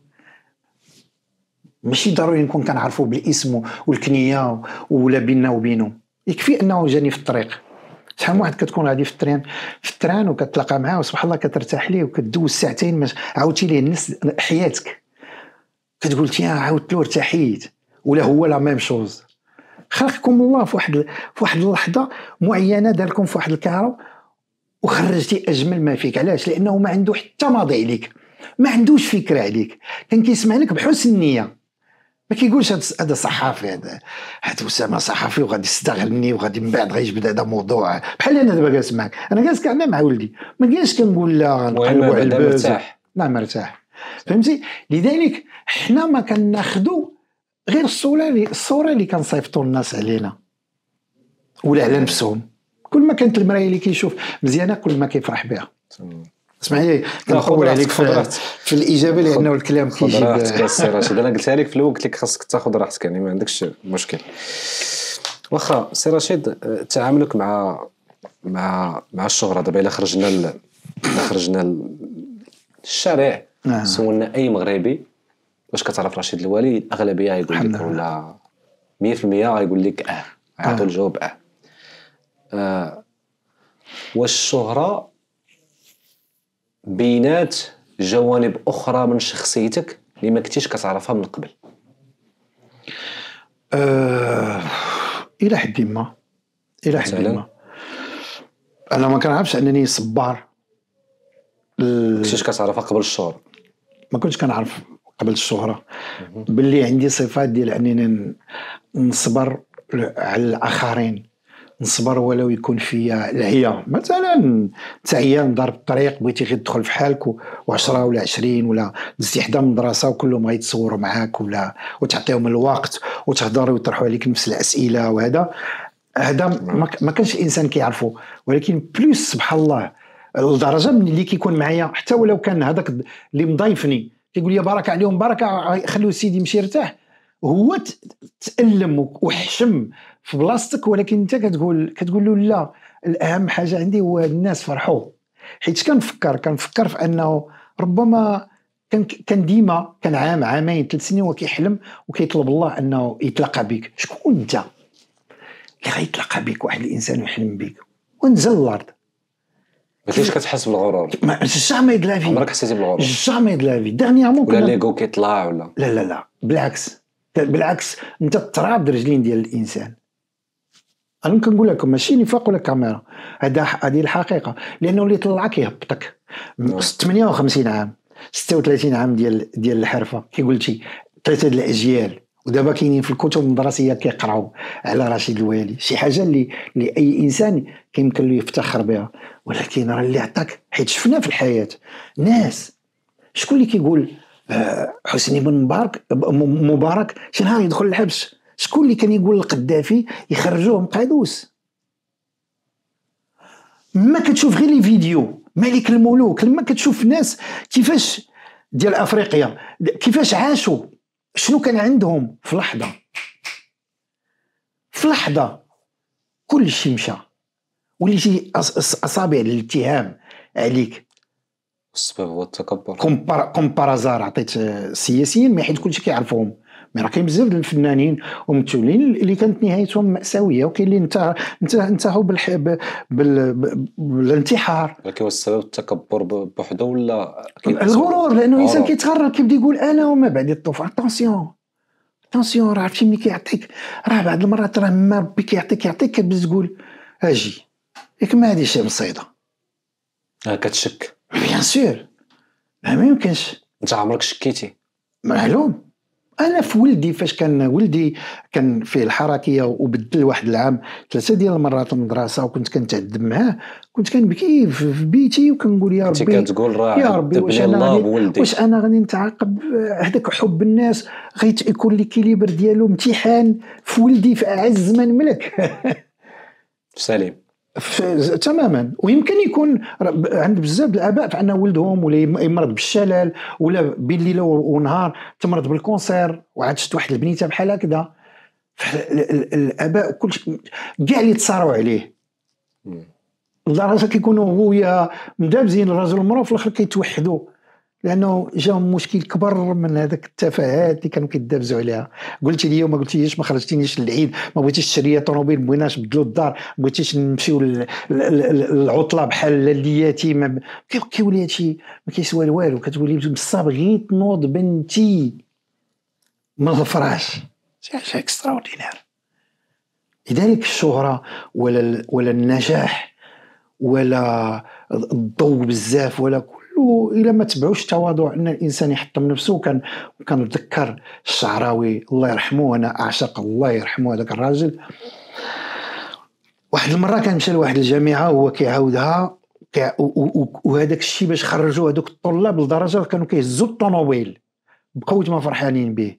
ماشي ضروري نكون كنعرفوا بالاسم والكنيه ولا بيننا وبينه يكفي انه جاني في الطريق شحال واحد كتكون غادي في التران في التران وكتلاقى معاه وسبحان الله كترتاح ليه وكدوز ساعتين مش عاودتي ليه الناس حياتك كتقول تي عاودت له ارتحيت ولا هو لا ميم شوز خلقكم الله في واحد في واحد اللحظه معينه داركم في واحد الكارو وخرجتي اجمل ما فيك علاش لانه ما عنده حتى ماضي عليك ما عندوش فكره عليك كان كيسمع لك بحسن النيه ما كيقولش هذا صحافي هذا هذا اسامه صحافي وغادي يستغلني وغادي من بعد غيجبد هذا موضوع بحال انا دابا جالس معاك انا جالس كاع مع ولدي ما جالس كنقول لا نقلبوا على مرتاح لا مرتاح فهمتي لذلك حنا ما كناخذوا غير الصوره اللي الصوره اللي كنصيفطوا الناس علينا ولا على نفسهم كل ما كانت المرايه اللي كيشوف مزيانه كل ما كيفرح بها اسمعي كنقول عليك في, في الاجابه لانه الكلام كيجي راحتك السي رشيد انا قلتها لك في الاول قلت لك خاصك تاخذ راحتك يعني ما عندكش مشكل واخا سي رشيد تعاملك مع مع مع الشهره دابا الا خرجنا ال... الا خرجنا الشارع آه. نعم. سولنا اي مغربي واش كتعرف رشيد الوالي الاغلبيه يقول لك ولا 100% يقول لك اه يعطوا آه. الجواب اه آه، والشهرة بينات جوانب أخرى من شخصيتك اللي ما كنتيش كتعرفها من قبل أه الى حد ما الى حد ما انا ما كنعرفش انني صبار ال... كنتيش كتعرفها قبل الشهرة ما كنتش كنعرف قبل الشهرة باللي عندي صفات ديال انني نصبر على الاخرين نصبر ولو يكون فيا العيا مثلا تعيا دار ضرب الطريق بغيتي غير تدخل في حالك و10 ولا 20 ولا دزتي حدا من المدرسه وكلهم غيتصوروا معاك ولا وتعطيهم الوقت وتهضر ويطرحوا عليك نفس الاسئله وهذا هذا ما كانش الانسان كيعرفه ولكن بلوس سبحان الله لدرجه من اللي كيكون معايا حتى ولو كان هذاك اللي مضايفني كيقول لي بركه عليهم بركه خلوا سيدي يمشي يرتاح هو تالم وحشم في بلاصتك ولكن انت كتقول كتقول له لا الاهم حاجه عندي هو الناس فرحوا حيت كنفكر كنفكر في انه ربما كان كان ديما كان عام عامين ثلاث سنين وكيحلم وكيطلب الله انه يتلاقى بك شكون انت اللي غيتلاقى بك واحد الانسان ويحلم بك ونزل الارض ما كنتش كتحس بالغرور ما جامي دلافي عمرك حسيتي بالغرور جامي دلافي دانيامون ولا ليغو كيطلع ولا لا لا لا بالعكس بالعكس انت تراب رجلين ديال الانسان انا كنقول لكم ماشي نفاق ولا كاميرا هذا هذه الحقيقه لانه اللي طلعك يهبطك 58 عام 36 عام ديال ديال الحرفه كي قلتي ثلاثه ديال الاجيال ودابا كاينين في الكتب المدرسيه كيقراو على رشيد الوالي شي حاجه اللي اللي اي انسان كيمكن له يفتخر بها ولكن راه اللي عطاك حيت شفنا في الحياه ناس شكون اللي كيقول حسني بن مبارك مبارك شي نهار يدخل الحبس شكون اللي كان يقول القذافي يخرجوه من قادوس ما كتشوف غير لي فيديو ملك الملوك لما كتشوف ناس كيفاش ديال افريقيا كيفاش عاشوا شنو كان عندهم في لحظه في لحظه كل شيء مشى واللي شي اصابع الاتهام عليك السبب هو التكبر كومبارازار عطيت السياسيين ما حيت كلشي كيعرفوهم مي راه كاين بزاف ديال الفنانين وممثلين اللي كانت نهايتهم ماساويه وكاين اللي انتهى انتهوا بالح... بالانتحار ولكن هو السبب التكبر بوحده ولا الغرور لانه الانسان كيتغرر كيبدا يقول انا وما بعد الطوف اتونسيون اتونسيون راه عرفتي ملي كيعطيك راه بعض المرات راه ما ربي كيعطيك يعطيك كتبدا تقول اجي ياك ما هذه شي بسيطه آه، كتشك بيان سور ما يمكنش انت عمرك شكيتي معلوم انا في ولدي فاش كان ولدي كان فيه الحركيه وبدل واحد العام ثلاثه ديال المرات المدرسه وكنت كنتعذب معاه كنت كنبكي في بيتي وكنقول يا ربي كتقول راه يا ربي واش انا غني واش انا غادي نتعاقب هذاك حب الناس يكون ليكيليبر ديالو امتحان في ولدي في اعز من ملك [laughs] سليم تماما ويمكن يكون عند بزاف الاباء عندنا ولدهم ولا يمرض بالشلل ولا بين ليله ونهار تمرض بالكونسير وعاد شفت واحد البنيته بحال هكذا الاباء كل كاع اللي تصاروا عليه لدرجه كيكونوا هو مدابزين الراجل والمراه وفي الاخر كيتوحدوا لانه جاهم مشكل كبر من هذاك التفاهات اللي كانوا كيدابزوا عليها قلت لي ما قلتيش ما خرجتينيش للعيد ما بغيتيش تشري طوموبيل ما بغيناش نبدلوا الدار ما بغيتيش نمشيو للعطله بحال ما كيولي هادشي ما كيسوى والو كتولي بصاب بغيت نوض بنتي من الفراش شي حاجه اكستراوردينير لذلك الشهره ولا ولا النجاح ولا الضوء بزاف ولا والا ما تبعوش التواضع ان الانسان يحطم نفسه وكان كنتذكر الشعراوي الله يرحمه انا اعشق الله يرحمه هذاك الراجل واحد المره كان مشى لواحد الجامعه وهو كيعاودها وهذاك الشيء باش خرجوا هذوك الطلاب لدرجه كانوا كيهزوا الطوموبيل بقاو ما فرحانين به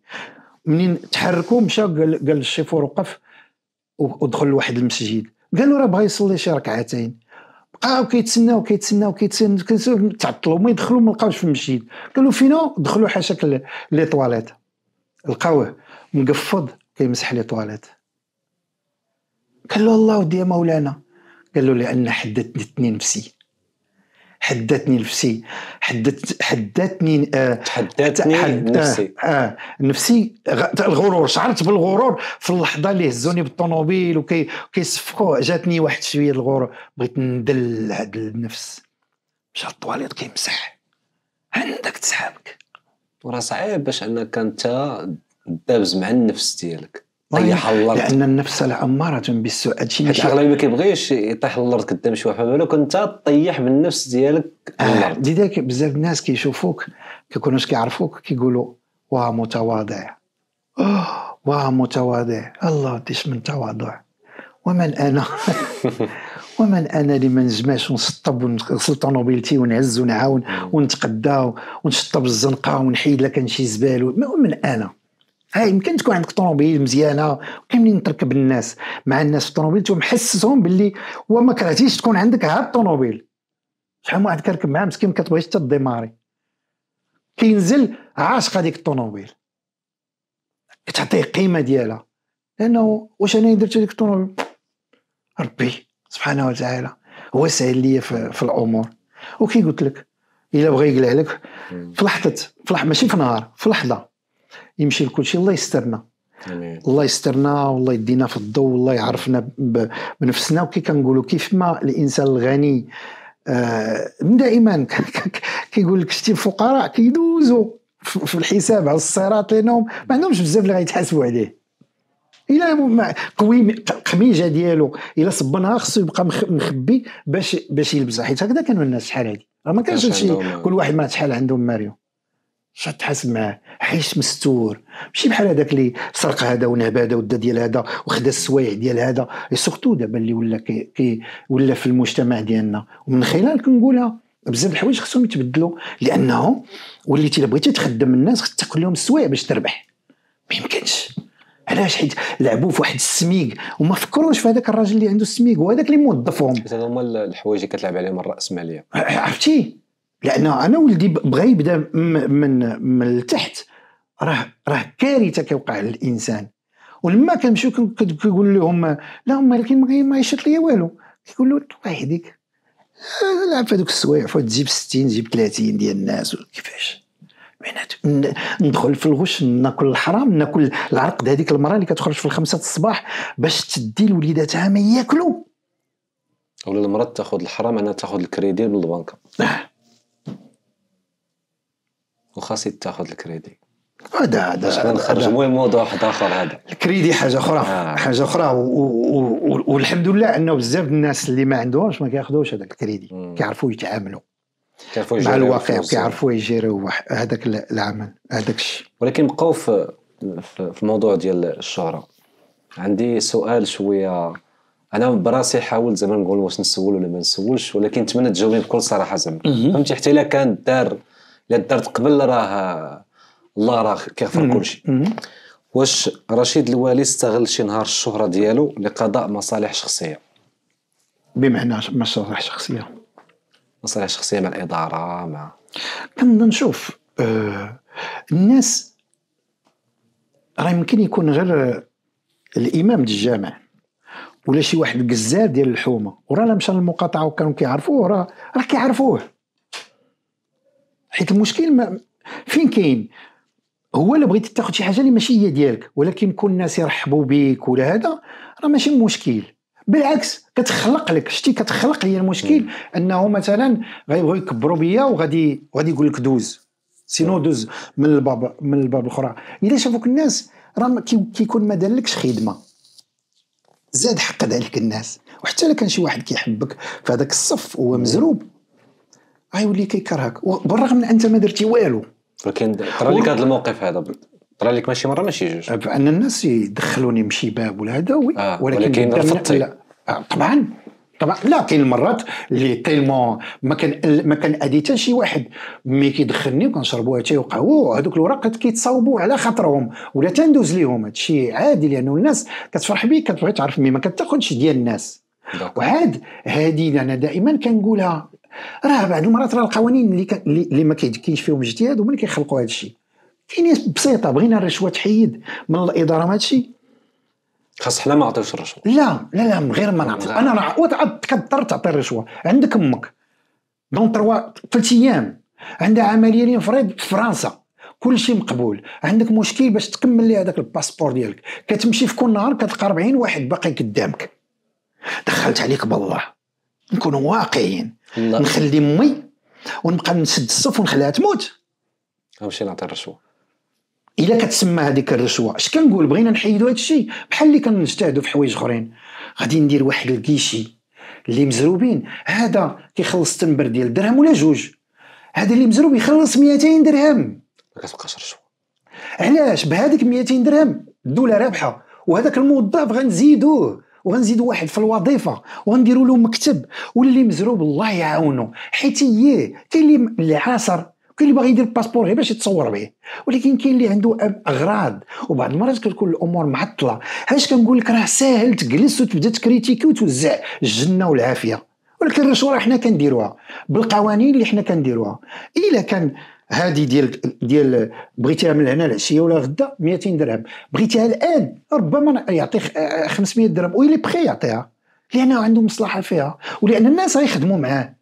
منين تحركوا مشى قال الشيفور وقف ودخل لواحد المسجد قالوا راه بغا يصلي شي ركعتين بقاو آه، كيتسناو كيتسناو كيتسناو تعطلوا ما يدخلوا ما لقاوش في المسجد قالوا فينو دخلوا حاشاك لي طواليت لقاوه مقفض كيمسح لي طواليت قال له الله ودي يا مولانا قال له لان حدثتني نفسي حدتني نفسي حدت حدتني آه، حدتني نفسي آه, آه، نفسي الغرور شعرت بالغرور في اللحظه اللي هزوني بالطوموبيل وكيصفقوا جاتني واحد شويه الغرور بغيت ندل هاد النفس مشى للطواليط كيمسح عندك تسحابك وراه صعيب باش انك انت دابز مع النفس ديالك طيح الارض لان النفس لاماره بالسوء هادشي اللي الاغلبيه ما كيبغيش يطيح الارض قدام شي واحد ولو كنت طيح بالنفس ديالك الارض آه، لذلك بزاف الناس كيشوفوك كيكونوش كيعرفوك كيقولوا واه متواضع واه متواضع الله ديش من تواضع ومن انا [laughs] ومن انا اللي ما نجمعش ونسطب ونغسل طوموبيلتي ونعز ونعاون ونتقدى ونشطب الزنقه ونحيد لك شي زبال ومن انا ها يمكن تكون عندك طوموبيل مزيانه كاملين تركب الناس مع الناس في الطوموبيل محسسهم باللي هو ما كرهتيش تكون عندك هاد الطوموبيل شحال من واحد كركب معاه مسكين ما كتبغيش حتى ديماري كينزل عاشق هذيك الطوموبيل كتعطيه قيمه ديالها لانه واش انا درت هذيك الطوموبيل ربي سبحانه وتعالى هو سهل ليا في, في الامور وكي قلت لك الا بغى يقلع لك في لحظه في لحظه ماشي في نهار في لحظه يمشي لكلشي الله يسترنا الله يسترنا والله يدينا في الضوء والله يعرفنا بنفسنا وكي كنقولوا كيف ما الانسان الغني آه دائما [laughs] كيقول لك شتي الفقراء كيدوزوا في الحساب على الصراط لانهم ما عندهمش بزاف اللي غيتحاسبوا عليه الا قوي القميجه ديالو الا صبنها خصو يبقى مخبي باش باش يلبسها حيت هكذا كانوا الناس شحال هادي ما كانش شي آه. كل واحد ما شحال عندهم ماريو شتحاسب معاه حيش مستور ماشي بحال هذاك اللي سرق هذا ونهب هذا ودا ديال هذا وخدا السوايع ديال هذا سورتو دابا اللي ولا كي, كي ولا في المجتمع ديالنا ومن خلال كنقولها بزاف الحوايج خصهم يتبدلوا لانه وليتي الا بغيتي تخدم الناس خصك تاكل لهم السوايع باش تربح ما يمكنش علاش حيت لعبوا في واحد السميك وما فكروش في هذاك الراجل اللي عنده السميك وهذاك اللي موظفهم هذا هما الحوايج اللي كتلعب عليهم الراسماليه عرفتي لان انا ولدي بغى يبدا من من التحت راه راه كارثه كيوقع للانسان ولما كنمشيو كنقول لهم لا ولكن ما يشط ليا والو كيقول له الله يهديك آه، لا في هذوك السوايع فوا تجيب 60 تجيب 30 ديال الناس كيفاش ندخل في الغش ناكل الحرام ناكل العرق ديال هذيك المراه اللي كتخرج في الخمسة الصباح باش تدي لوليداتها ما ياكلوا ولا المراه تاخذ الحرام انا تاخذ الكريدي من البنكه آه. وخاص تاخذ الكريدي هذا هذا نخرج المهم موضوع واحد اخر هذا الكريدي حاجه اخرى آه. حاجه اخرى والحمد لله انه بزاف الناس اللي ما عندهمش ما كياخذوش هذاك الكريدي كيعرفوا يتعاملوا كيعرفوا مع الواقع وكيعرفوا يجيروا هذاك العمل هذاك الشيء ولكن بقاو في في الموضوع ديال الشهره عندي سؤال شويه انا براسي حاولت زعما نقول واش نسول ولا ما نسولش ولكن نتمنى تجاوبني بكل صراحه زعما فهمتي حتى الا كان دار الا درت قبل راه الله راه كيغفر كلشي واش رشيد الوالي استغل شي نهار الشهره ديالو لقضاء مصالح شخصيه بمعنى مصالح شخصيه مصالح شخصيه مع الاداره مع كنظن شوف آه الناس راه يمكن يكون غير الامام ديال الجامع ولا شي واحد قزار ديال الحومه وراه مشى للمقاطعه وكانوا كيعرفوه راه راه كيعرفوه حيت المشكل ما فين كاين هو الا بغيتي تاخذ شي حاجه اللي ماشي هي ديالك ولكن كل الناس يرحبوا بك ولا هذا راه ماشي مشكل بالعكس كتخلق لك شتي كتخلق لي المشكل انه مثلا غيبغيو يكبروا بيا وغادي وغادي يقول لك دوز سينو دوز من الباب من الباب الاخرى الا شافوك الناس راه كيكون ما دارلكش خدمه زاد حقد عليك الناس وحتى لو كان شي واحد كيحبك فهذاك الصف هو مزروب غيولي أيوة، كيكرهك بالرغم من انت ما درتي والو ولكن طرا لك هذا الموقف هذا طرا لك ماشي مره ماشي جوج بان الناس يدخلوني من شي باب ولا هذا وي آه. ولكن, ولكن لا آه، طبعا طبعا لا كاين المرات اللي تيلمون ما كان ما كان ادي حتى شي واحد مي كيدخلني وكنشربوا اتاي وقهوه هذوك الوراق كيتصاوبوا على خاطرهم ولا تندوز ليهم هادشي عادي لانه الناس كتفرح بيك كتبغي تعرف مي ما كتاخذش ديال الناس وعاد هذه انا دائما كنقولها راه بعض المرات راه القوانين اللي ك... اللي ما كاينش فيهم اجتهاد هما اللي كيخلقوا هذا الشيء كاين ناس بسيطه بغينا الرشوه تحيد من الاداره ما هادشي خاص حنا ما عطيوش الرشوه لا لا لا من غير ما نعطي انا راه كضطر تعطي الرشوه عندك امك دون تروا ثلاث ايام عندها عمليه اللي في فرنسا كل شيء مقبول عندك مشكل باش تكمل لي هذاك الباسبور ديالك كتمشي في كل نهار كتلقى 40 واحد باقي قدامك دخلت عليك بالله نكون واقعيين نخلي امي ونبقى نسد الصف ونخليها تموت نمشي نعطي الرشوه الا كتسمى هذيك الرشوه اش كنقول بغينا نحيدوا هذا الشيء بحال اللي كنجتهدوا في حوايج اخرين غادي ندير واحد الكيشي اللي مزروبين هذا كيخلص تنبر ديال درهم ولا جوج هذا اللي مزروب يخلص 200 درهم ما كتبقاش رشوه علاش بهذيك 200 درهم الدوله رابحه وهذاك الموظف غنزيدوه وغنزيدوا واحد في الوظيفه وغنديروا له مكتب واللي مزروب الله يعاونه حيت هي كاين اللي عاصر كاين اللي باغي يدير الباسبور غير باش يتصور به ولكن كاين اللي عنده اغراض وبعض المرات كتكون الامور معطله هاش كنقول لك راه ساهل تجلس وتبدا تكريتيكي وتوزع الجنه والعافيه ولكن الرشوه حنا كنديروها بالقوانين اللي حنا كنديروها الا إيه كان هذه ديال ديال بغيتيها من هنا العشيه ولا غدا 200 درهم بغيتيها الان ربما يعطي 500 آه، درهم ويلي بخي يعطيها لانه عنده مصلحه فيها ولان الناس غيخدموا معاه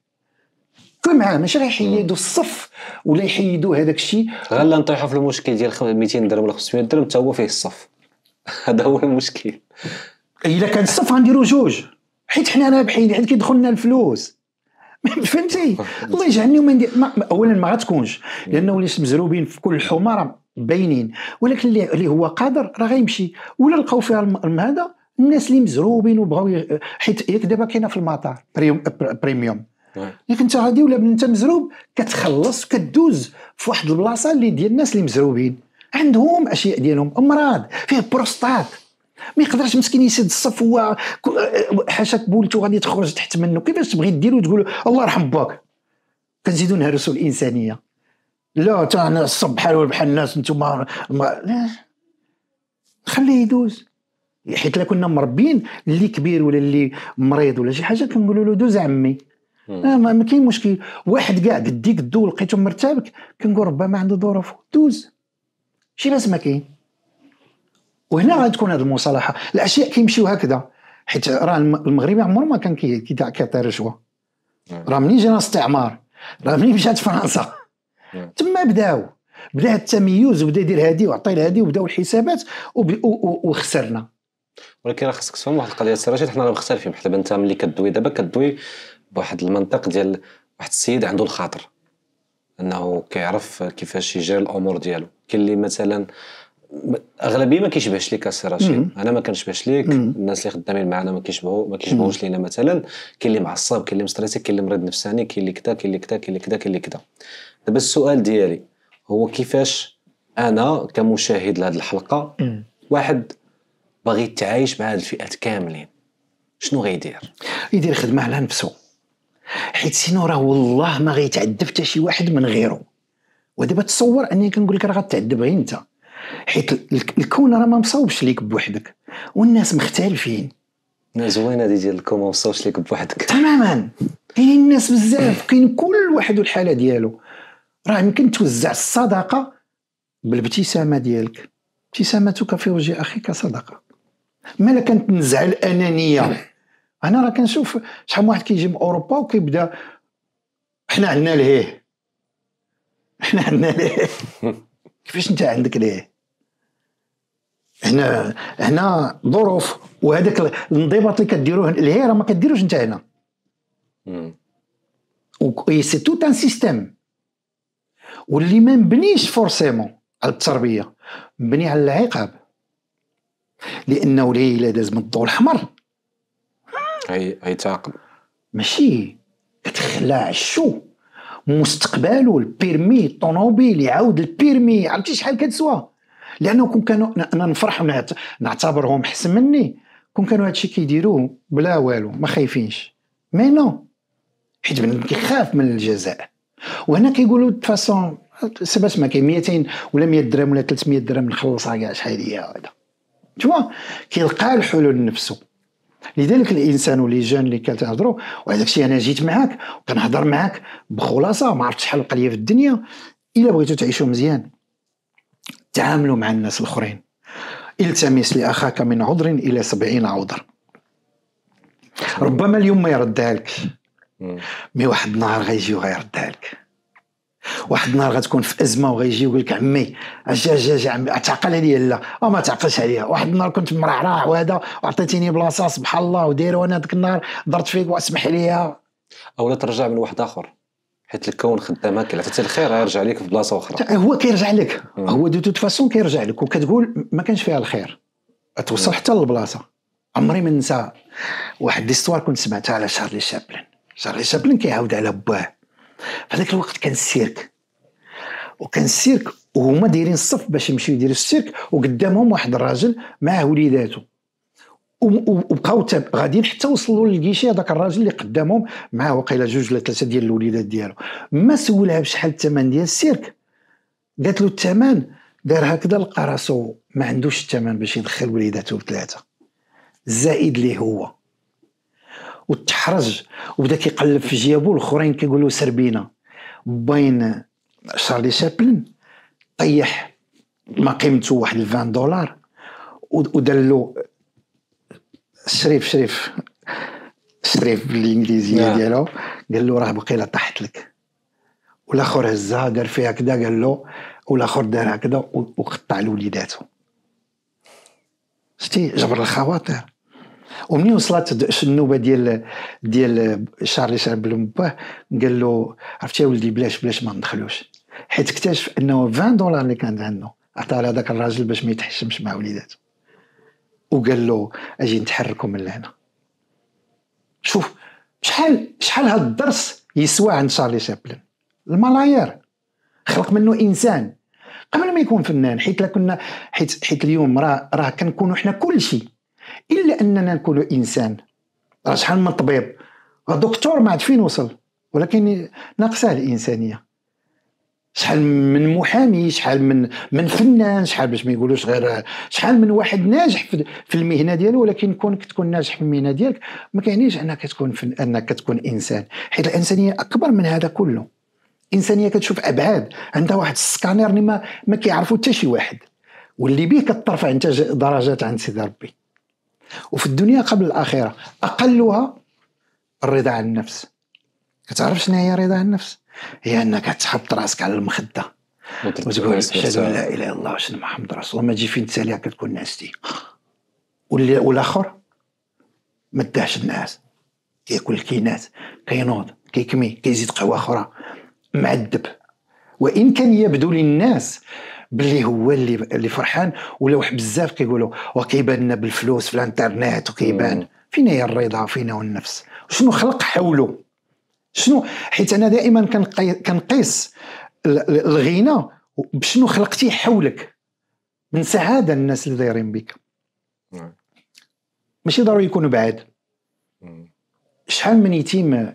معاه ماشي غيحيدوا الصف ولا يحيدوا هذاك الشيء غلا نطيحوا في المشكل ديال 200 درهم ولا 500 درهم حتى هو فيه الصف [laughs] هذا هو المشكل الا كان الصف غنديروا جوج حيت حنا رابحين حيت كيدخل لنا الفلوس [laughs] فهمتي الله يجعلني وما ندير اولا ما غتكونش لانه اللي مزروبين في كل الحومه راه باينين ولكن اللي هو قادر راه غيمشي ولا لقاو فيها هذا الناس اللي مزروبين وبغاو حيت ياك دابا كاينه في المطار بريميوم ياك نعم. انت غادي ولا انت مزروب كتخلص كدوز في واحد البلاصه اللي ديال الناس اللي مزروبين عندهم اشياء ديالهم امراض فيه بروستات ما يقدرش مسكين يسد الصف هو حاشاك بولتو غادي تخرج تحت منه كيفاش تبغي ديرو تقول الله يرحم باك كنزيدو نهرسوا الانسانيه لا تا انا الصب بحال بحال الناس نتوما ما... لا خليه يدوز حيت كنا مربين اللي كبير ولا اللي مريض ولا شي حاجه كنقولوا له دوز عمي آه، ما كاين مشكل واحد كاع قديك الدو لقيته مرتبك كنقول ربما عنده ظروف دوز شي باس ما كاين وهنا غتكون هذه المصالحه الاشياء كيمشيو هكذا حيت راه المغربي عمر ما كان كيعطي رشوه نعم. راه منين جا الاستعمار راه منين مشات فرنسا نعم. [laughs] تما بداو بدا التمييز وبدا يدير هادي وعطي هذه وبداو الحسابات وخسرنا ولكن راه خصك تفهم واحد القضيه السي رشيد حنا راه مختلفين حتى انت ملي كدوي دابا كدوي بواحد المنطق ديال واحد السيد عنده الخاطر انه كيعرف كيفاش يجري الامور ديالو كاين اللي مثلا الاغلبيه ما كيشبهش ليك السي رشيد انا ما كنشبهش ليك الناس اللي خدامين معنا ما كيشبهوا ما كيشبهوش لينا مثلا كاين اللي معصب كاين اللي مستريسي كاين اللي مريض نفساني كاين اللي كذا كاين اللي كذا كاين اللي كذا كاين اللي كذا دابا السؤال ديالي هو كيفاش انا كمشاهد لهذه الحلقه واحد باغي يتعايش مع هذه الفئات كاملين شنو غيدير يدير خدمه على نفسه حيت سينو راه والله ما غيتعذب حتى شي واحد من غيره ودابا تصور اني كنقول لك راه غتعذب غير انت حيت الكون راه ما مصاوبش ليك بوحدك والناس مختلفين زوينه هذه ديال الكون ما مصاوبش ليك بوحدك تماما كاينين الناس بزاف كاين كل واحد والحاله ديالو راه يمكن توزع الصدقه بالابتسامه ديالك ابتسامتك في وجه اخيك صدقه مالا كانت نزع الانانيه انا راه كنشوف شحال من واحد كيجي من اوروبا وكيبدا حنا عندنا لهيه حنا عندنا لهيه [laughs] كيفاش انت عندك ليه هنا هنا ظروف وهذاك الانضباط اللي كديروه اللي راه ما كديروش انت هنا و سي توت ان سيستيم واللي ما مبنيش فورسيمون على التربيه مبني على العقاب لانه الا داز من الضوء الاحمر هي هيتعاقب ماشي كتخلع الشو مستقبله البيرمي الطوموبيل يعاود البيرمي عرفتي شحال كتسوى لانه كون كانوا انا نفرح ونعتبرهم احسن مني كون كانوا هادشي كيديروه بلا والو ما خايفينش مي نو حيت بنادم كيخاف من الجزاء وهنا كيقولوا فاسون سبع ما كاين 200 ولا 100 درهم ولا 300 درهم نخلصها كاع شحال هي هذا تشوف كيلقى الحلول لنفسه لذلك الانسان ولي جان اللي تهضروا وهذاك الشيء انا جيت معاك وكنهضر معاك بخلاصه ما عرفتش شحال لقى في الدنيا الا بغيتو تعيشوا مزيان تعاملوا مع الناس الاخرين التمس لاخاك من عذر الى سبعين عذر ربما اليوم ما يردها لك مي واحد النهار غيجي وغيردها لك واحد النهار غتكون في ازمه وغيجي ويقول لك عمي اجي اجي اجي عمي تعقل عليا لا او ما تعقلش عليا واحد النهار كنت مرعرع وهذا وعطيتيني بلاصه سبحان الله وداير وانا ذاك النهار درت فيك واسمح لي اولا ترجع من واحد اخر حيت الكون خدام هكا حتى الخير يرجع لك في بلاصه اخرى هو كيرجع لك هو دو توت فاسون كيرجع لك وكتقول ما كانش فيها الخير توصل حتى للبلاصه عمري ما ننسى واحد ليستوار كنت سمعتها على شارلي شابلن شارلي شابلن كيعاود على باه في هذاك الوقت كان السيرك وكان السيرك وهما دايرين الصف باش يمشيو يديروا السيرك وقدامهم واحد الراجل معاه وليداتو وبقاو غاديين حتى وصلوا للكيشي هذاك الراجل اللي قدامهم معاه وقيلا جوج ولا ثلاثه ديال الوليدات ديالو ما سولها بشحال الثمن ديال السيرك قالت له الثمن دار هكذا لقى راسو ما عندوش الثمن باش يدخل وليداتو بثلاثه زائد ليه هو وتحرج وبدا كيقلب في جيابو الاخرين كيقولوا سربينا باين شارلي شابلن طيح ما قيمته واحد 20 دولار ودار له الشريف شريف شريف بالانجليزيه نعم. ديالو قال له راه بقيلا طاحت لك والاخر هزها دار فيها كذا قال له والاخر دار هكذا وقطع لوليداته شتي جبر الخواطر ومني وصلت النوبه ديال ديال شارلي شارب باه قال له عرفتي ولدي بلاش بلاش ما ندخلوش حيت اكتشف انه 20 دولار اللي كان عنده عطاها لهذاك الراجل باش ما يتحشمش مع وليداته وقال له اجي نتحركوا من هنا شوف شحال شحال هذا الدرس يسوى عند شارلي شابلن الملايير خلق منه انسان قبل ما يكون فنان حيت كنا حيت حيت اليوم راه راه كنكونوا حنا كل شيء الا اننا نكونوا انسان راه شحال من طبيب دكتور ما عاد فين وصل ولكن ناقصه الانسانيه شحال من محامي شحال من من فنان شحال باش ما يقولوش غير شحال من واحد ناجح في المهنه ديالو ولكن كونك تكون ناجح في المهنه ديالك ما كيعنيش انك تكون فن انك تكون انسان حيت الانسانيه اكبر من هذا كله انسانيه كتشوف ابعاد عندها واحد السكانير اللي ما ما كيعرفو حتى شي واحد واللي بيه كترفع انت درجات عند سيدي ربي وفي الدنيا قبل الاخره اقلها الرضا عن النفس كتعرف شنو هي الرضا عن النفس هي انك تحط راسك على المخده وتقول اشهد ان لا اله الا الله واشهد محمد رسول الله ما تجي فين تسالي هكا تكون نعستي والاخر ما داهش النعاس كياكل الكينات كينوض كيكمي كيزيد قهوه اخرى معذب وان كان يبدو للناس باللي هو اللي اللي فرحان ولا واحد بزاف كيقولوا وكيبان لنا بالفلوس في الانترنت وكيبان فينا هي الرضا فينا هو النفس شنو خلق حوله شنو حيت انا دائما كنقيس الغنى بشنو خلقتي حولك من سعاده الناس اللي دايرين بك نعم. ماشي ضروري يكونوا بعاد شحال من يتيم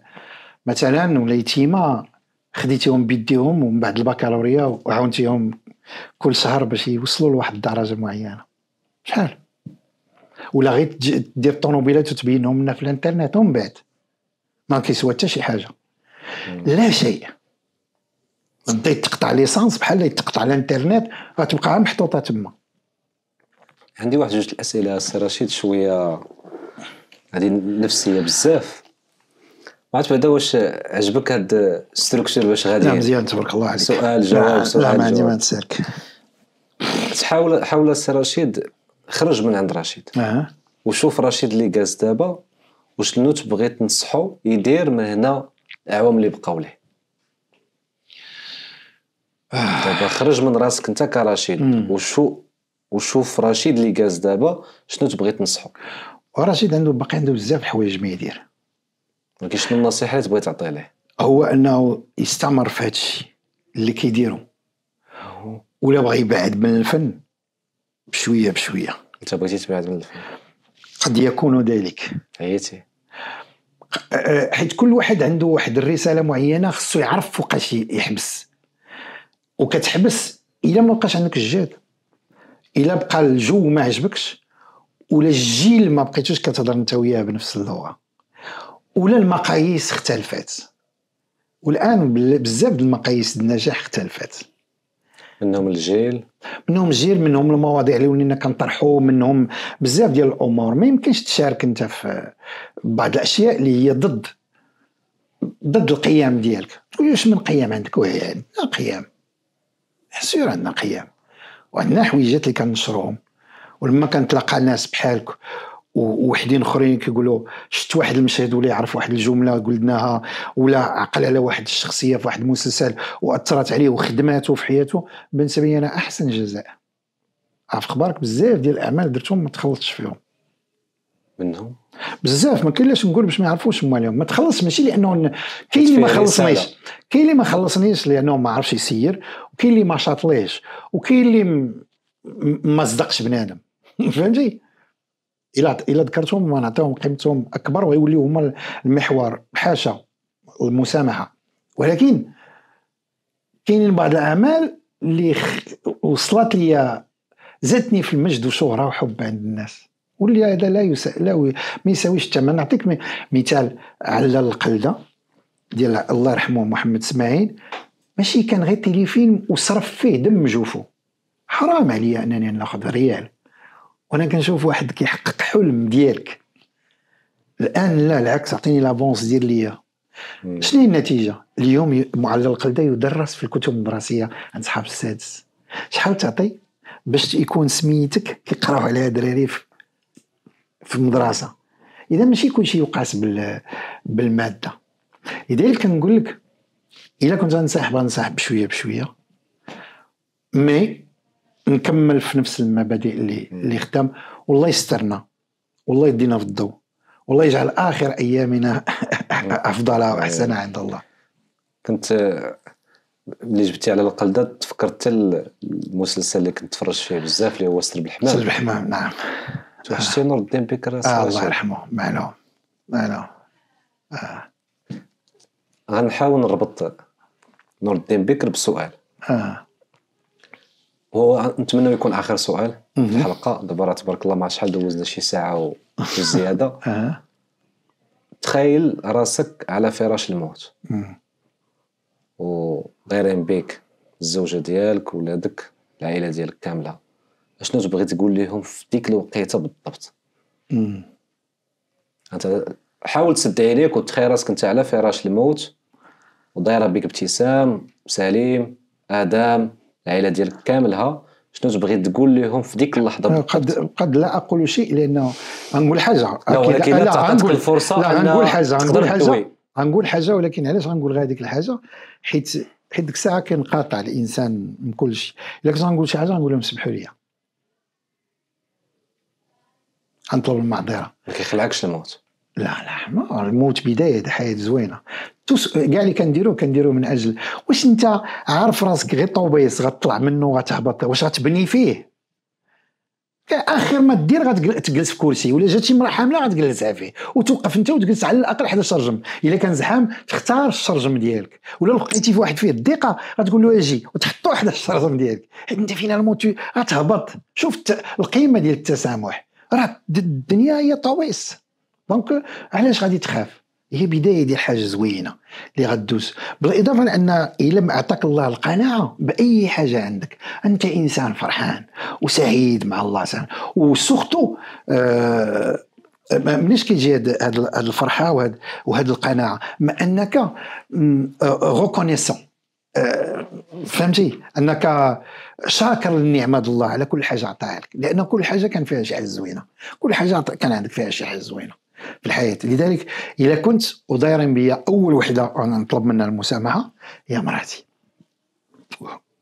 مثلا ولا يتيمه خديتيهم بيديهم ومن بعد البكالوريا وعاونتيهم كل شهر باش يوصلوا لواحد الدرجه معينه شحال ولا غير دير الطونوبيلات وتبينهم لنا في الانترنت ومن بعد ما كيسوى حتى شي حاجه لا شيء بدا يتقطع ليسانس بحال يتقطع الانترنت غتبقى غير محطوطه تما عندي واحد جوج الاسئله السي رشيد شويه هذه نفسيه بزاف ما عرفت بعدا واش عجبك هاد الستركتور باش غادي لا مزيان تبارك الله عليك سؤال جواب سؤال لا ما عندي ما تسالك تحاول حاول السي رشيد خرج من عند رشيد أه. وشوف رشيد اللي جالس دابا وشنو تبغي تنصحو يدير من هنا عوام اللي بقاو ليه دابا خرج من راسك انت كرشيد وشو وشوف رشيد اللي جالس دابا شنو تبغي تنصحو ورشيد عنده باقي عنده بزاف الحوايج ما يدير ولكن شنو النصيحه اللي تبغي تعطي ليه هو انه يستمر في هادشي اللي كيديرو ولا بغى يبعد من الفن بشويه بشويه انت بغيتي تبعد من الفن قد يكون ذلك حياتي أه، حيت كل واحد عنده واحد الرساله معينه خصو يعرف وقاش يحبس وكتحبس الا ما بقاش عندك الجهد الا بقى الجو ما عجبكش ولا الجيل ما بقيتوش كتهضر انت وياه بنفس اللغه ولا المقاييس اختلفات والان بزاف د المقاييس النجاح اختلفات منهم الجيل منهم الجيل منهم المواضيع اللي ولينا كنطرحوا منهم بزاف ديال الامور ما يمكنش تشارك انت في بعض الاشياء اللي هي ضد ضد القيم ديالك تقول واش من قيم عندك وهي عندنا قيم سير عندنا قيم وعندنا حويجات اللي كنشروهم ولما كنتلاقى ناس بحالك وحدين اخرين كيقولوا شفت واحد المشهد ولا يعرف واحد الجمله قلناها ولا عقل على واحد الشخصيه في واحد المسلسل واثرت عليه وخدماته في حياته بالنسبه لي انا احسن جزاء عارف خبارك بزاف ديال الاعمال درتهم ما تخلطش فيهم منهم بزاف ما كاين نقول باش ما يعرفوش مالهم ما تخلص ماشي لانه كاين اللي ما خلصنيش كاين اللي ما خلصنيش لانه ما عرفش يسير وكاين اللي ما شاطليش وكاين اللي ما صدقش بنادم [laughs] فهمتي الا الا ذكرتهم ونعطيهم قيمتهم اكبر ويوليو هما المحور حاشا المسامحه ولكن كاينين بعض الاعمال اللي وصلت ليا زادتني في المجد وشهره وحب عند الناس واللي هذا لا يسا لا ما يساويش الثمن نعطيك مثال على القلده ديال الله يرحمه محمد اسماعيل ماشي كان غير تيليفيلم وصرف فيه دم جوفو حرام عليا انني ناخذ ريال وانا كنشوف واحد كيحقق حلم ديالك الان لا العكس اعطيني لافونس دير ليا شنو هي النتيجه اليوم معلق القلده يدرس في الكتب المدرسيه عند صحاب السادس شحال تعطي باش يكون سميتك كيقراو عليها دراري في المدرسه اذا ماشي كلشي يقاس بالماده لذلك كنقول لك الا كنت غنصاحب غنصاحب بشويه بشويه مي نكمل في نفس المبادئ اللي اللي خدام والله يسترنا والله يدينا في الضوء والله يجعل اخر ايامنا [laughs] افضلها واحسنها عند الله كنت ملي جبتي على القلده تفكرت المسلسل اللي كنت تفرج فيه بزاف اللي هو سرب الحمام سرب الحمام نعم توحشتي نور الدين بكر آه الله يرحمه معلوم معلوم آه. غنحاول نربط نور الدين بكر بسؤال آه. ونتمنى يكون اخر سؤال في الحلقه دابا راه تبارك الله مع شحال دوزنا شي ساعه وزياده [laughs] تخيل راسك على فراش الموت وغيرين بيك الزوجه ديالك ولادك العائله ديالك كامله اشنو تبغي تقول لهم في ديك الوقيته بالضبط انت حاول تسد عينيك وتخيل راسك انت على فراش الموت ودايره بك ابتسام سليم ادم العائله ديالك كاملها شنو تبغي تقول لهم في ديك اللحظه بالضبط قد قد لا اقول شيء لانه غنقول حاجه لا ولكن لا تعطيك الفرصه لا غنقول حاجه غنقول حاجه غنقول حاجه ولكن علاش غنقول غير هذيك الحاجه حيت حيت ديك الساعه كنقاطع الانسان من كل شيء الا كنت غنقول شي حاجه غنقول لهم سمحوا لي غنطلب المعذره ما كيخلعكش الموت لا لا حمار الموت بدايه حياه زوينه توس كاع اللي كنديروه كنديروه من اجل واش انت عارف راسك غير طوبيس غتطلع منه غتهبط واش غتبني فيه اخر ما دير غتجلس في كرسي ولا شي مرا حامله غتجلسها فيه وتوقف انت وتجلس على الاقل حدا شرجم الا كان زحام تختار الشرجم ديالك ولا لقيتي في واحد فيه الضيقه غتقول له اجي وتحطو حدا الشرجم ديالك حيت انت فينا غتهبط شوف القيمه ديال التسامح راه الدنيا هي طويس دونك euh, علاش غادي تخاف هي بدايه ديال حاجه زوينه اللي غدوز بالاضافه لان الا اعطاك الله القناعه باي حاجه عندك انت انسان فرحان وسعيد مع الله سبحانه وسورتو آه مليش كيجي هاد الفرحه وهاد القناعه ما انك ريكونيسون آه، آه، فهمتي انك شاكر للنعمه الله على كل حاجه عطاها لك لان كل حاجه كان فيها شي حاجه زوينه كل حاجه كان عندك فيها شي حاجه زوينه في الحياه لذلك اذا كنت ودايرين بي اول وحده انا نطلب منها المسامحه هي مراتي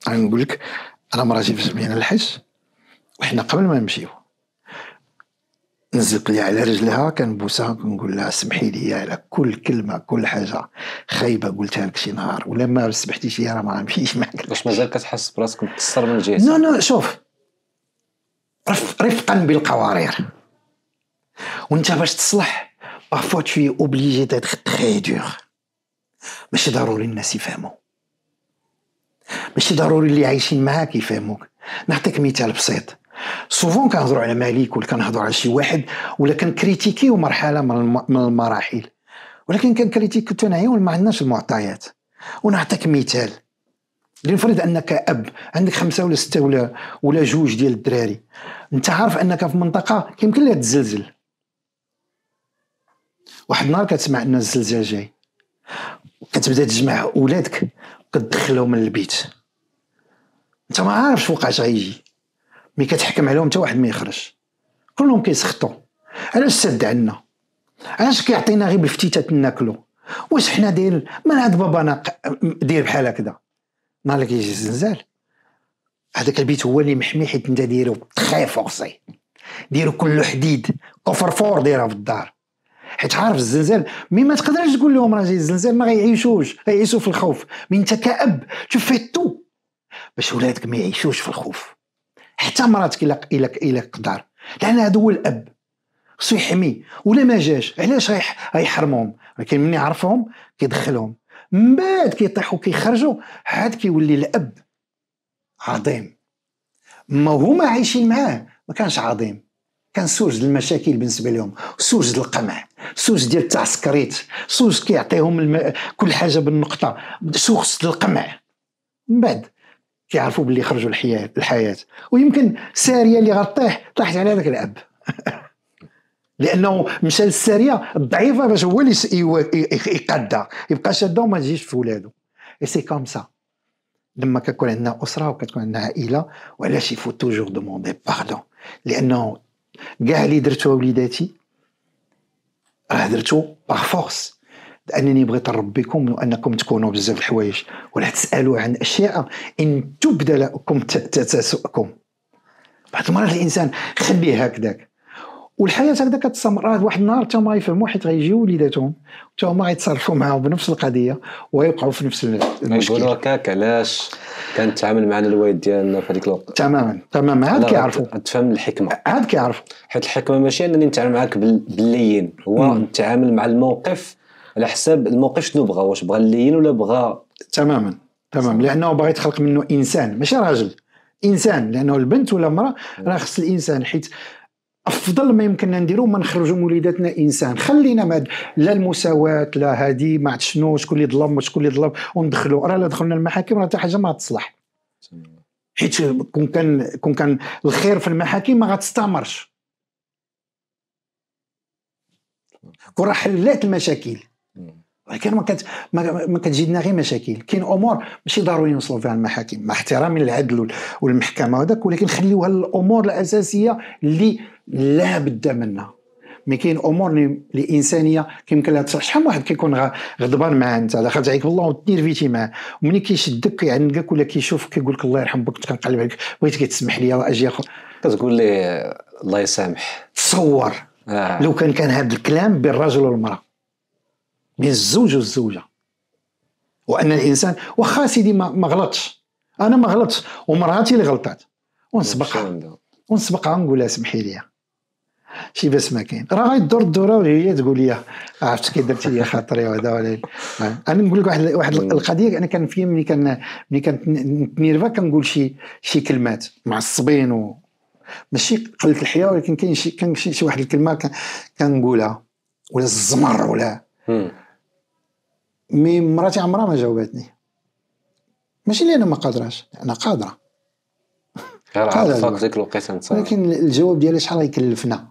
انا نقول لك انا مراتي في بينا الحج وحنا قبل ما نمشيو نزلق لي على رجلها كنبوسها كنقول لها سمحي لي على كل كلمه كل حاجه خايبه قلتها لك شي نهار ولا ما سمحتيش لي راه ما غنمشيش [laughs] معك واش مازال كتحس براسك متكسر من جهتك نو نو شوف رفقا بالقوارير وانت باش تصلح بارفوا توي اوبليجي تيتر تري دور ماشي ضروري الناس يفهموا ماشي ضروري اللي عايشين معاك يفهموك نعطيك مثال بسيط سوفون كنهضروا على مالك ولا كنهضروا على شي واحد ولا كنكريتيكيو مرحله من, المراحل ولكن كنكريتيكيو تنعيو ما عندناش المعطيات ونعطيك مثال لنفرض انك اب عندك خمسه ولا سته ولا ولا جوج ديال الدراري انت عارف انك في منطقه كيمكن لها تزلزل واحد النهار كتسمع ان الزلزال جاي كتبدا تجمع ولادك وكتدخلهم البيت انت ما عارفش وقاش غيجي مي كتحكم عليهم حتى واحد ما يخرج كلهم كيسخطوا علاش سد عنا علاش كيعطينا غير بالفتيتات ناكلو واش حنا داير من هاد بابانا داير بحال هكذا نهار اللي كيجي الزلزال هذاك البيت هو اللي محمي حيت انت دايرو تخي فورسي ديرو كله حديد كفر فور دايرها في الدار حيت عارف الزلزال مي ما تقدرش تقول لهم راه جاي الزلزال ما غيعيشوش غيعيشوا في الخوف مي انت كاب تفي تو باش ولادك ما يعيشوش في الخوف حتى مراتك الا الا الا قدر لان هذا هو الاب خصو يحمي ولا ما جاش علاش غيحرمهم ولكن ملي عرفهم كيدخلهم من بعد كيطيحوا كيخرجوا عاد كيولي الاب عظيم ما هما عايشين معاه ما كانش عظيم كان سوج المشاكل بالنسبه لهم سوج القمع سوج ديال تاع سكريت سوج كيعطيهم الم... كل حاجه بالنقطه سوج القمع من بعد كيعرفوا باللي خرجوا الحياه الحياه ويمكن ساريه اللي غطيح طاحت على هذاك الاب [laughs] لانه مشى للساريه الضعيفه باش هو اللي يقادها يبقى شاده وما تجيش في ولاده اي سي كوم سا لما كتكون عندنا اسره وكتكون عندنا عائله وعلاش يفوت توجور دوموندي باردون لانه كاع اللي درتو وليداتي راه درتو باغ فورس لانني بغيت نربيكم وانكم تكونوا بزاف الحوايج ولا تسالوا عن اشياء ان تبدلكم لكم تسؤكم بعض المرات الانسان خليه هكذاك والحياه هكذا كتستمر واحد النهار حتى هما يفهموا حيت غيجيو وليداتهم حتى هما غيتصرفوا معاهم بنفس القضيه ويوقعوا في نفس المشكل يقولوا هكاك علاش كان تعامل معنا الوالد ديالنا في هذيك الوقت تماما تماما عاد كيعرفوا تفهم الحكمه عاد كيعرفوا حيت الحكمه ماشي انني نتعامل معاك باللين هو نتعامل مع الموقف على حساب الموقف شنو بغى واش بغى اللين ولا بغى تماما تمام لانه باغي يتخلق منه انسان ماشي راجل انسان لانه البنت ولا المراه راه خص الانسان حيت افضل ما يمكننا نديرو ما نخرجوا من وليداتنا انسان خلينا ما لا المساواه لا هذه ما عرفت شنو شكون اللي ظلم وشكون اللي ظلم وندخلوا راه دخلنا المحاكم راه حتى حاجه ما تصلح حيت كون كان كون كان الخير في المحاكم ما غتستمرش كون راه حلات المشاكل ولكن ما كانت ما كتجينا غير مشاكل كاين امور ماشي ضروري نوصلوا فيها المحاكم مع احترامي للعدل والمحكمه هذاك ولكن خليوها الامور الاساسيه اللي لا بد منها مي كاين امور الانسانيه كيمكن لها تصلح شحال من واحد كيكون غضبان معاه انت دخلت عليك بالله وتنيرفيتي معاه ومني كيشدك كيعنقك ولا كيشوفك كيقول لك الله يرحم بك كنقلب عليك بغيت كتسمح لي واجي اخر كتقول لي الله يسامح تصور آه. لو كان كان هذا الكلام بين الرجل والمراه بين الزوج والزوجه وان الانسان واخا سيدي ما غلطش انا ما غلطش ومراتي اللي غلطات ونسبقها ونسبقها ونقول لها سمحي لي شي باس ما كاين راه غيدور الدوره وهي تقول لي عرفت كي درت لي خاطري وهذا ولا انا نقول لك واحد واحد القضيه انا كان في ملي كان ملي كنت نتنيرفا كنقول شي شي كلمات معصبين و ماشي قله الحياه ولكن كاين شي كان شي, شي واحد الكلمه كنقولها ولا الزمر ولا مي مراتي عمرها ما جاوبتني ماشي لان ما قادراش انا قادره غير عاطفك ديك الوقيته انت ولكن الجواب ديالي شحال غيكلفنا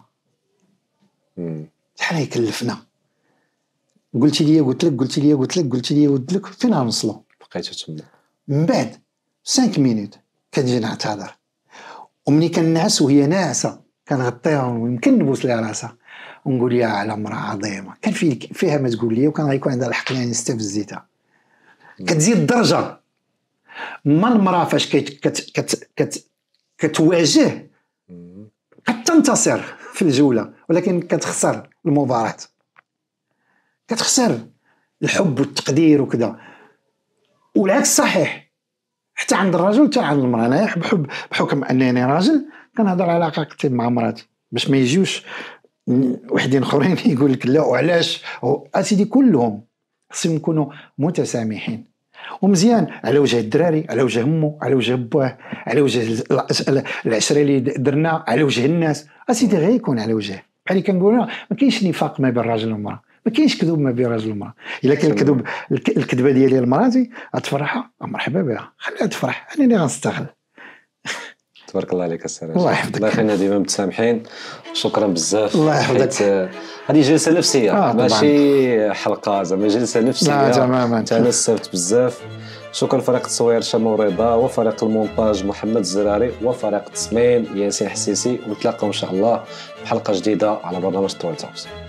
شحال غيكلفنا قلتي لي قلت لك قلتي لي قلت لك قلتي لي قلت لك فين غنوصلوا بقيتو تما من بعد 5 مينوت كنجي نعتذر ومني كنعس وهي ناعسه كنغطيها ويمكن نبوس لها راسها ونقول يا على مرأة عظيمة كان في فيها ما تقول لي وكان غيكون عندها الحق يعني نستفزيتها كتزيد درجة ما المرأة فاش كت كت كت كت كتواجه قد تنتصر في الجولة ولكن كتخسر المباراة كتخسر الحب والتقدير وكذا والعكس صحيح حتى عند الرجل حتى عند المرأة أنا بحب بحكم أنني راجل كنهضر على علاقتي مع مراتي باش ما يجيوش وحدين اخرين [laughs] يقول لك لا وعلاش اسيدي كلهم خصهم يكونوا متسامحين ومزيان على وجه الدراري على وجه امه على وجه باه على وجه العشره اللي درنا على وجه الناس اسيدي غير يكون على وجه بحال اللي يعني كنقول ما كاينش نفاق ما بين الراجل والمراه ما كاينش كذوب ما بين الراجل والمراه الا كان الكذوب الكذبه ديالي لمراتي غتفرحها مرحبا بها خليها تفرح انا اللي غنستغل تبارك الله عليك السلام الله يحفظك الله يخلينا ديما متسامحين شكرا بزاف الله يحفظك آه، هذه جلسه نفسيه آه ماشي حلقه زعما جلسه نفسيه لا تماما انا بزاف شكرا فريق التصوير شمو رضا وفريق المونتاج محمد الزراري وفريق التصميم ياسين حسيسي ونتلاقاو ان شاء الله بحلقه جديده على برنامج طول تاوس